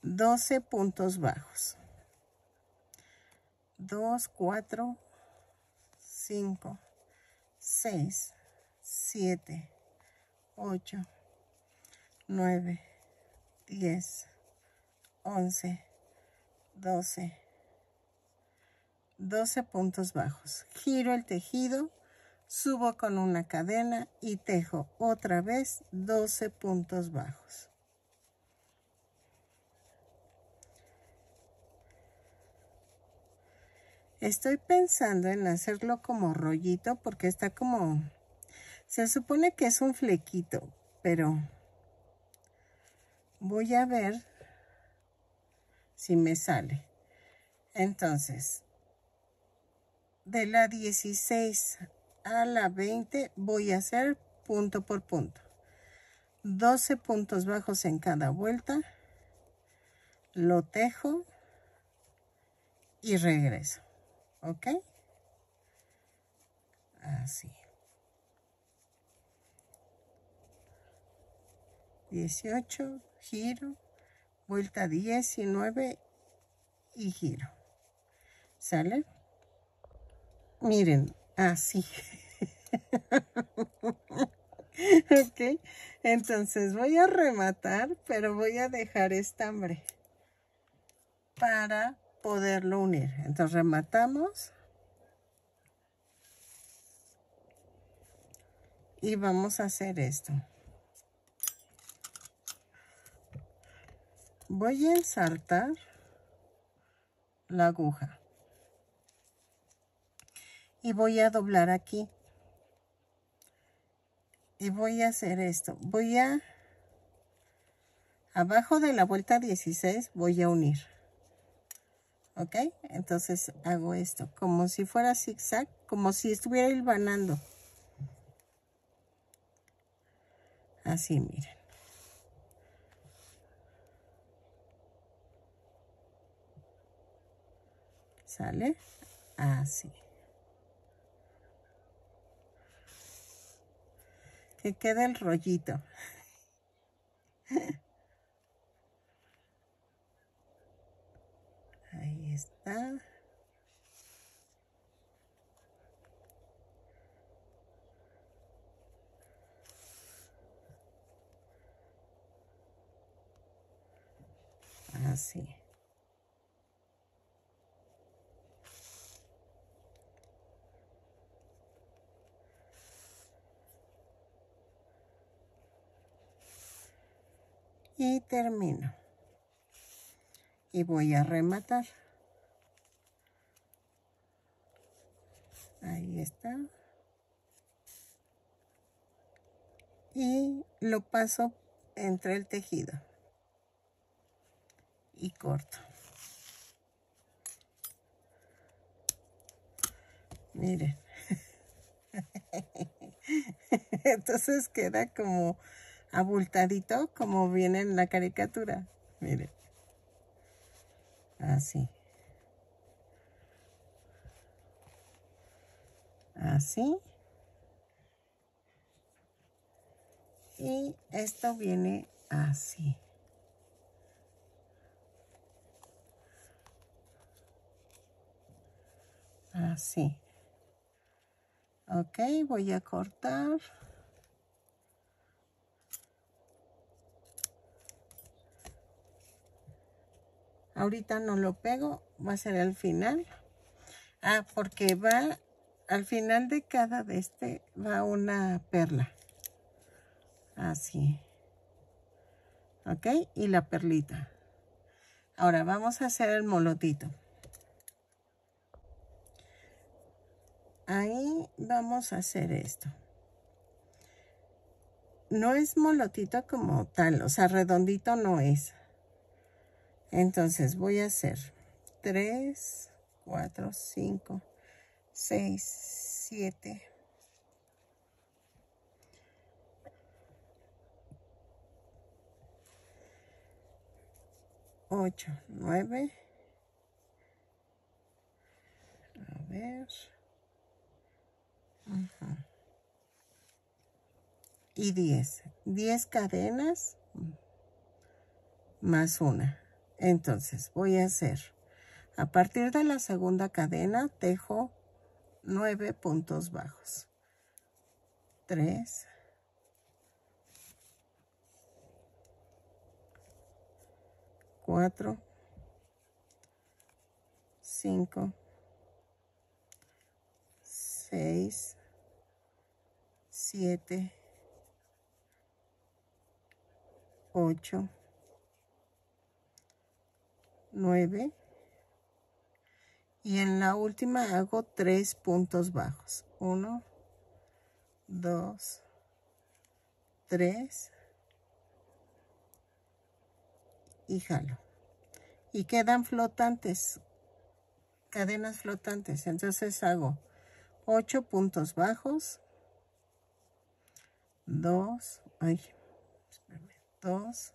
12 puntos bajos. 2, 4, 5, 6, 7, 8, 9, 10, 11, 12, 12 puntos bajos. Giro el tejido, subo con una cadena y tejo otra vez 12 puntos bajos. Estoy pensando en hacerlo como rollito porque está como... Se supone que es un flequito, pero voy a ver si me sale. Entonces, de la 16 a la 20 voy a hacer punto por punto. 12 puntos bajos en cada vuelta. Lo tejo y regreso. ¿Ok? Así. 18, giro, vuelta 19 y giro. ¿Sale? Miren, así. ok, entonces voy a rematar, pero voy a dejar estambre para poderlo unir. Entonces rematamos. Y vamos a hacer esto. voy a ensartar la aguja y voy a doblar aquí y voy a hacer esto voy a abajo de la vuelta 16 voy a unir ok entonces hago esto como si fuera zigzag como si estuviera hilvanando así miren ¿Sale? Así. Que queda el rollito. Ahí está. Así. y termino y voy a rematar ahí está y lo paso entre el tejido y corto miren entonces queda como abultadito como viene en la caricatura. Mire. Así. Así. Y esto viene así. Así. Ok, voy a cortar. Ahorita no lo pego, va a ser al final. Ah, porque va, al final de cada de este va una perla. Así. ¿Ok? Y la perlita. Ahora vamos a hacer el molotito. Ahí vamos a hacer esto. No es molotito como tal, o sea, redondito no es. Entonces voy a hacer 3, 4, 5, 6, 7, 8, 9. A ver. Ajá. Y 10. 10 cadenas más una. Entonces voy a hacer, a partir de la segunda cadena, tejo 9 puntos bajos. 3, 4, 5, 6, 7, 8, 9 y en la última hago tres puntos bajos 1 2 3 y jalo y quedan flotantes cadenas flotantes entonces hago 8 puntos bajos 2 2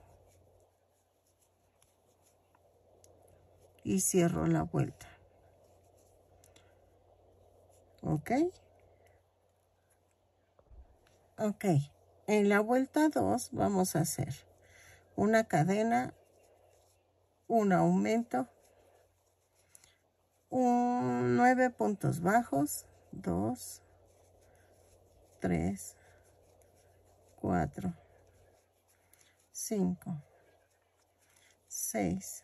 y cierro la vuelta ok ok en la vuelta 2 vamos a hacer una cadena un aumento un 9 puntos bajos 2 3 4 5 6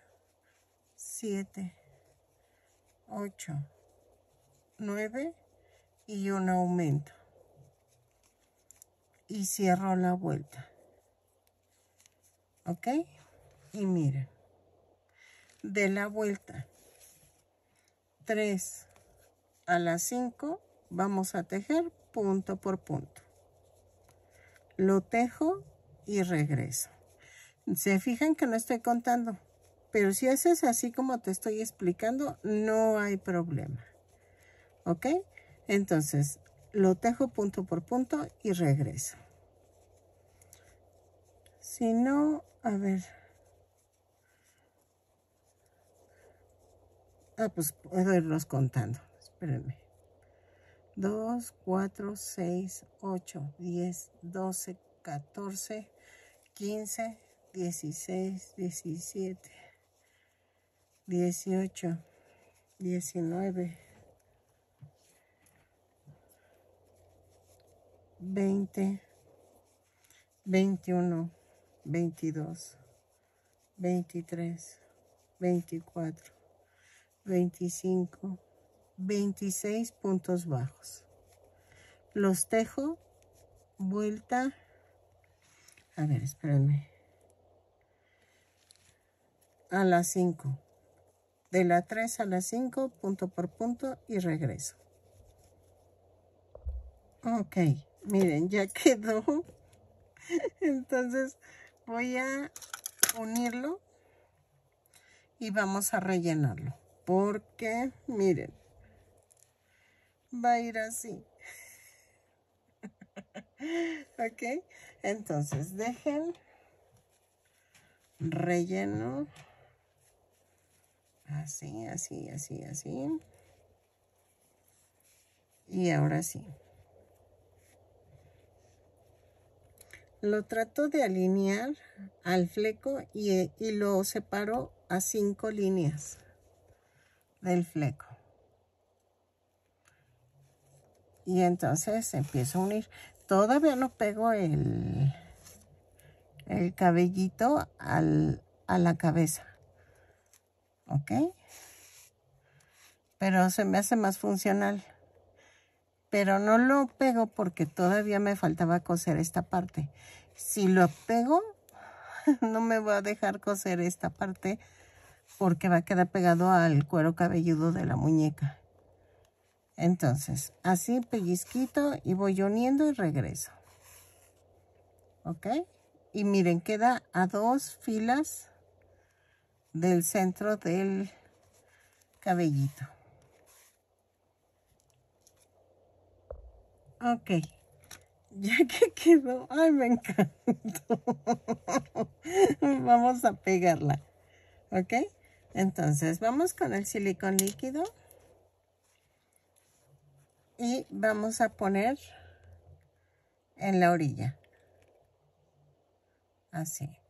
7, 8, 9 y un aumento. Y cierro la vuelta. ¿Ok? Y miren. De la vuelta 3 a las 5 vamos a tejer punto por punto. Lo tejo y regreso. Se fijan que no estoy contando. Pero si haces así como te estoy explicando, no hay problema. ¿Ok? Entonces, lo tejo punto por punto y regreso. Si no, a ver. Ah, pues puedo irlos contando. Espérenme. 2, 4, 6, 8, 10, 12, 14, 15, 16, 17, dieciocho, diecinueve, veinte, veintiuno, veintidós, veintitrés, veinticuatro, veinticinco, veintiséis puntos bajos. Los tejo, vuelta, a ver, espérenme, a las cinco de la 3 a la 5, punto por punto y regreso. Ok, miren, ya quedó. Entonces voy a unirlo y vamos a rellenarlo. Porque, miren, va a ir así. ok, entonces dejen relleno. Así, así, así, así. Y ahora sí. Lo trato de alinear al fleco y, lo separo a cinco líneas del fleco. Y entonces empiezo a unir. Todavía no pego el, el cabellito al, a la cabeza. ¿ok? Pero se me hace más funcional. Pero no lo pego porque todavía me faltaba coser esta parte. Si lo pego, no me voy a dejar coser esta parte porque va a quedar pegado al cuero cabelludo de la muñeca. Entonces, así pellizquito y voy uniendo y regreso. ¿Ok? Y miren, queda a dos filas del centro del cabellito. Ok. Ya que quedó. Ay, me encantó. vamos a pegarla. Ok. Entonces, vamos con el silicón líquido. Y vamos a poner en la orilla. Así.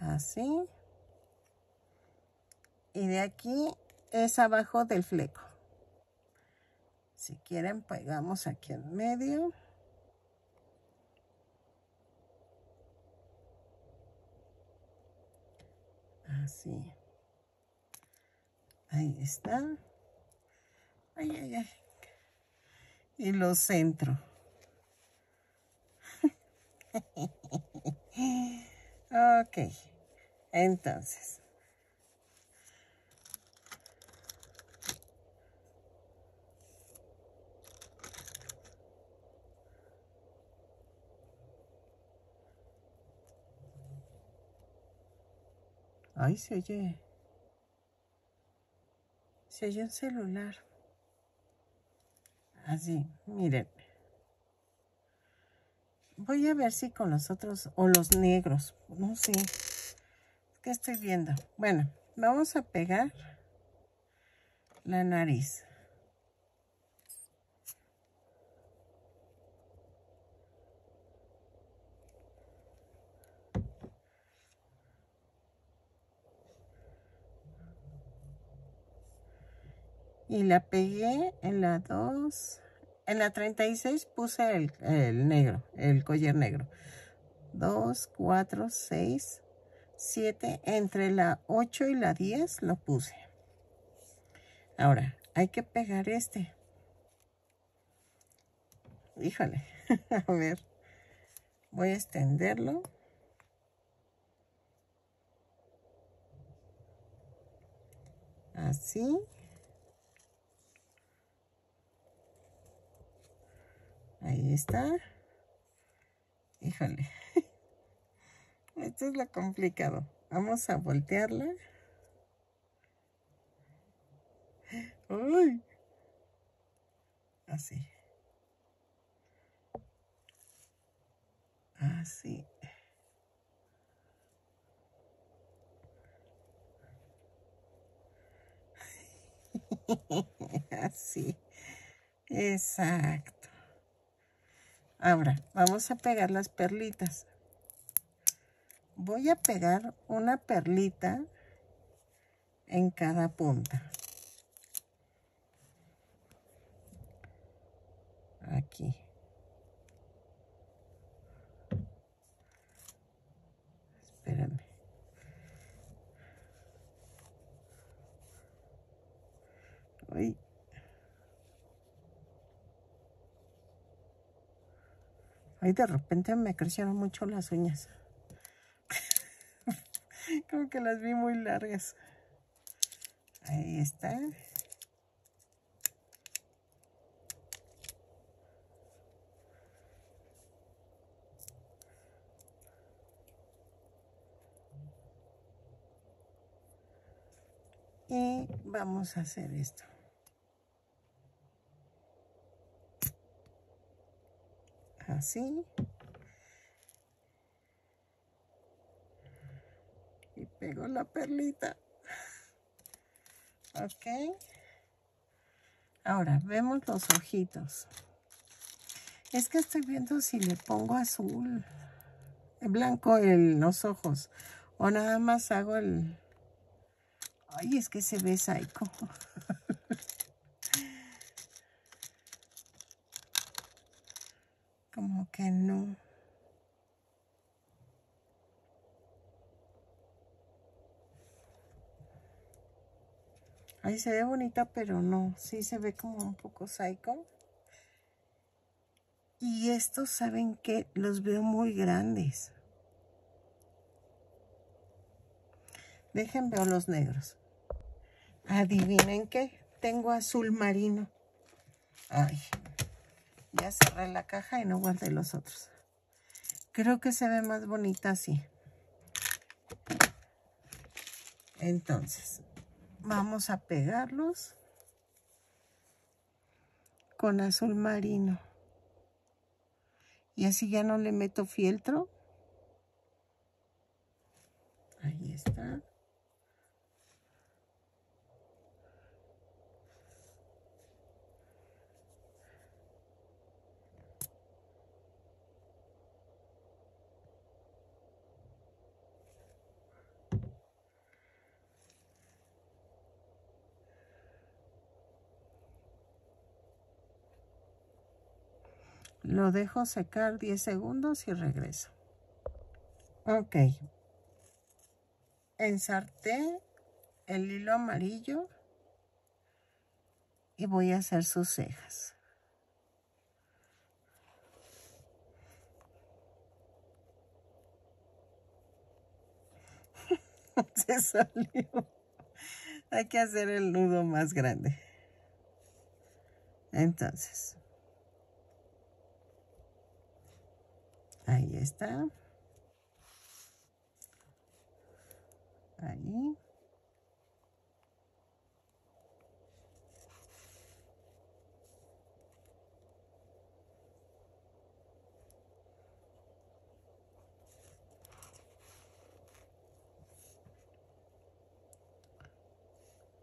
así y de aquí es abajo del fleco si quieren pegamos aquí en medio así ahí está ay, ay, ay. y lo centro ok entonces, Ahí se oye. Se oye un celular. Así, ah, miren. Voy a ver si con los otros, o los negros, no sé. ¿Qué estoy viendo? Bueno, vamos a pegar la nariz. y la pegué en la 2, en la 36 puse el, el negro, el collar negro. 2, 4, 6, 7 entre la 8 y la 10 lo puse ahora hay que pegar este híjole a ver voy a extenderlo así ahí está híjole esto es lo complicado. Vamos a voltearla. ¡Uy! Así. Así. Así. Exacto. Ahora, vamos a pegar las perlitas voy a pegar una perlita en cada punta. Aquí. Espérame. Ahí. Ay, de repente me crecieron mucho las uñas. Como que las vi muy largas. Ahí está. Y vamos a hacer esto. Así. la perlita. Ok. Ahora, vemos los ojitos. Es que estoy viendo si le pongo azul, blanco en los ojos. O nada más hago el... Ay, es que se ve psycho. Como que no. Ahí se ve bonita, pero no. Sí se ve como un poco psycho. Y estos, ¿saben que Los veo muy grandes. Déjenme ver los negros. Adivinen qué. Tengo azul marino. Ay, ya cerré la caja y no guardé los otros. Creo que se ve más bonita así. Entonces, vamos a pegarlos con azul marino y así ya no le meto fieltro ahí está Lo dejo secar 10 segundos y regreso. Ok. Ensarté el hilo amarillo y voy a hacer sus cejas. Se salió. Hay que hacer el nudo más grande. Entonces. Ahí está. Ahí.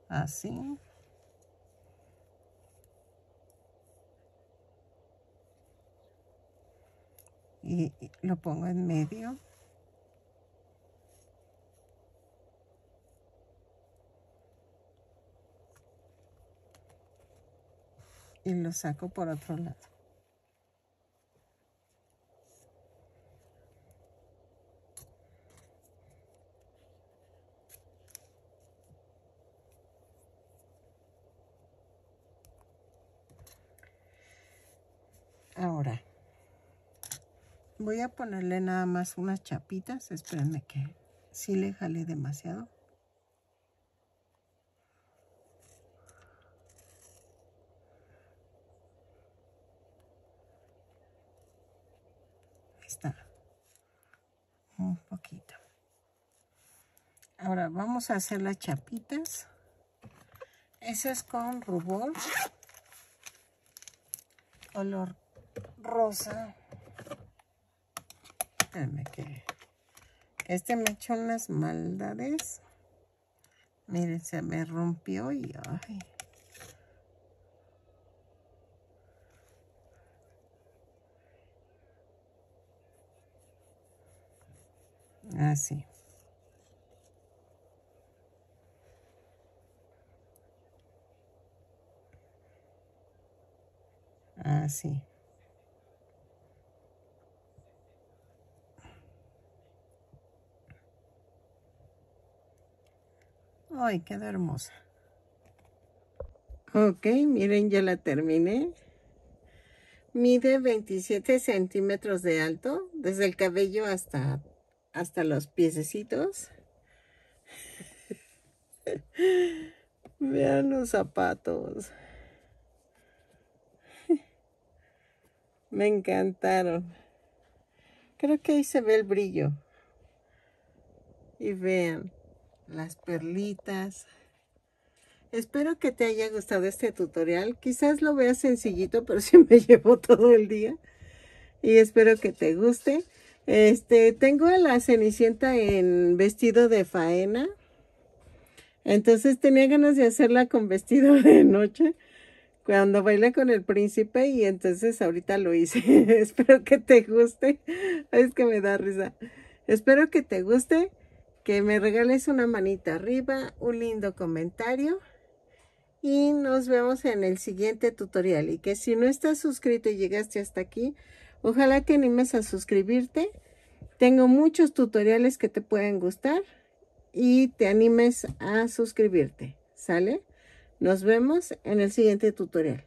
Así. y lo pongo en medio. Y lo saco por otro lado. Voy a ponerle nada más unas chapitas. Espérenme que sí le jale demasiado. Ahí está. Un poquito. Ahora vamos a hacer las chapitas. Esas con rubor. Color rosa. Este me echó unas maldades. Miren, se me rompió y... Ay. Así. Ah, Así. Ah, Ay, quedó hermosa. Ok, miren, ya la terminé. Mide 27 centímetros de alto, desde el cabello hasta, hasta los piececitos. Vean los zapatos. Me encantaron. Creo que ahí se ve el brillo. Y vean las perlitas. Espero que te haya gustado este tutorial. Quizás lo veas sencillito, pero sí me llevo todo el día. Y espero que te guste. Este, tengo a la Cenicienta en vestido de faena. Entonces tenía ganas de hacerla con vestido de noche. Cuando bailé con el príncipe y entonces ahorita lo hice. espero que te guste. Es que me da risa. Espero que te guste que me regales una manita arriba, un lindo comentario y nos vemos en el siguiente tutorial. Y que si no estás suscrito y llegaste hasta aquí, ojalá te animes a suscribirte. Tengo muchos tutoriales que te pueden gustar y te animes a suscribirte, ¿sale? Nos vemos en el siguiente tutorial.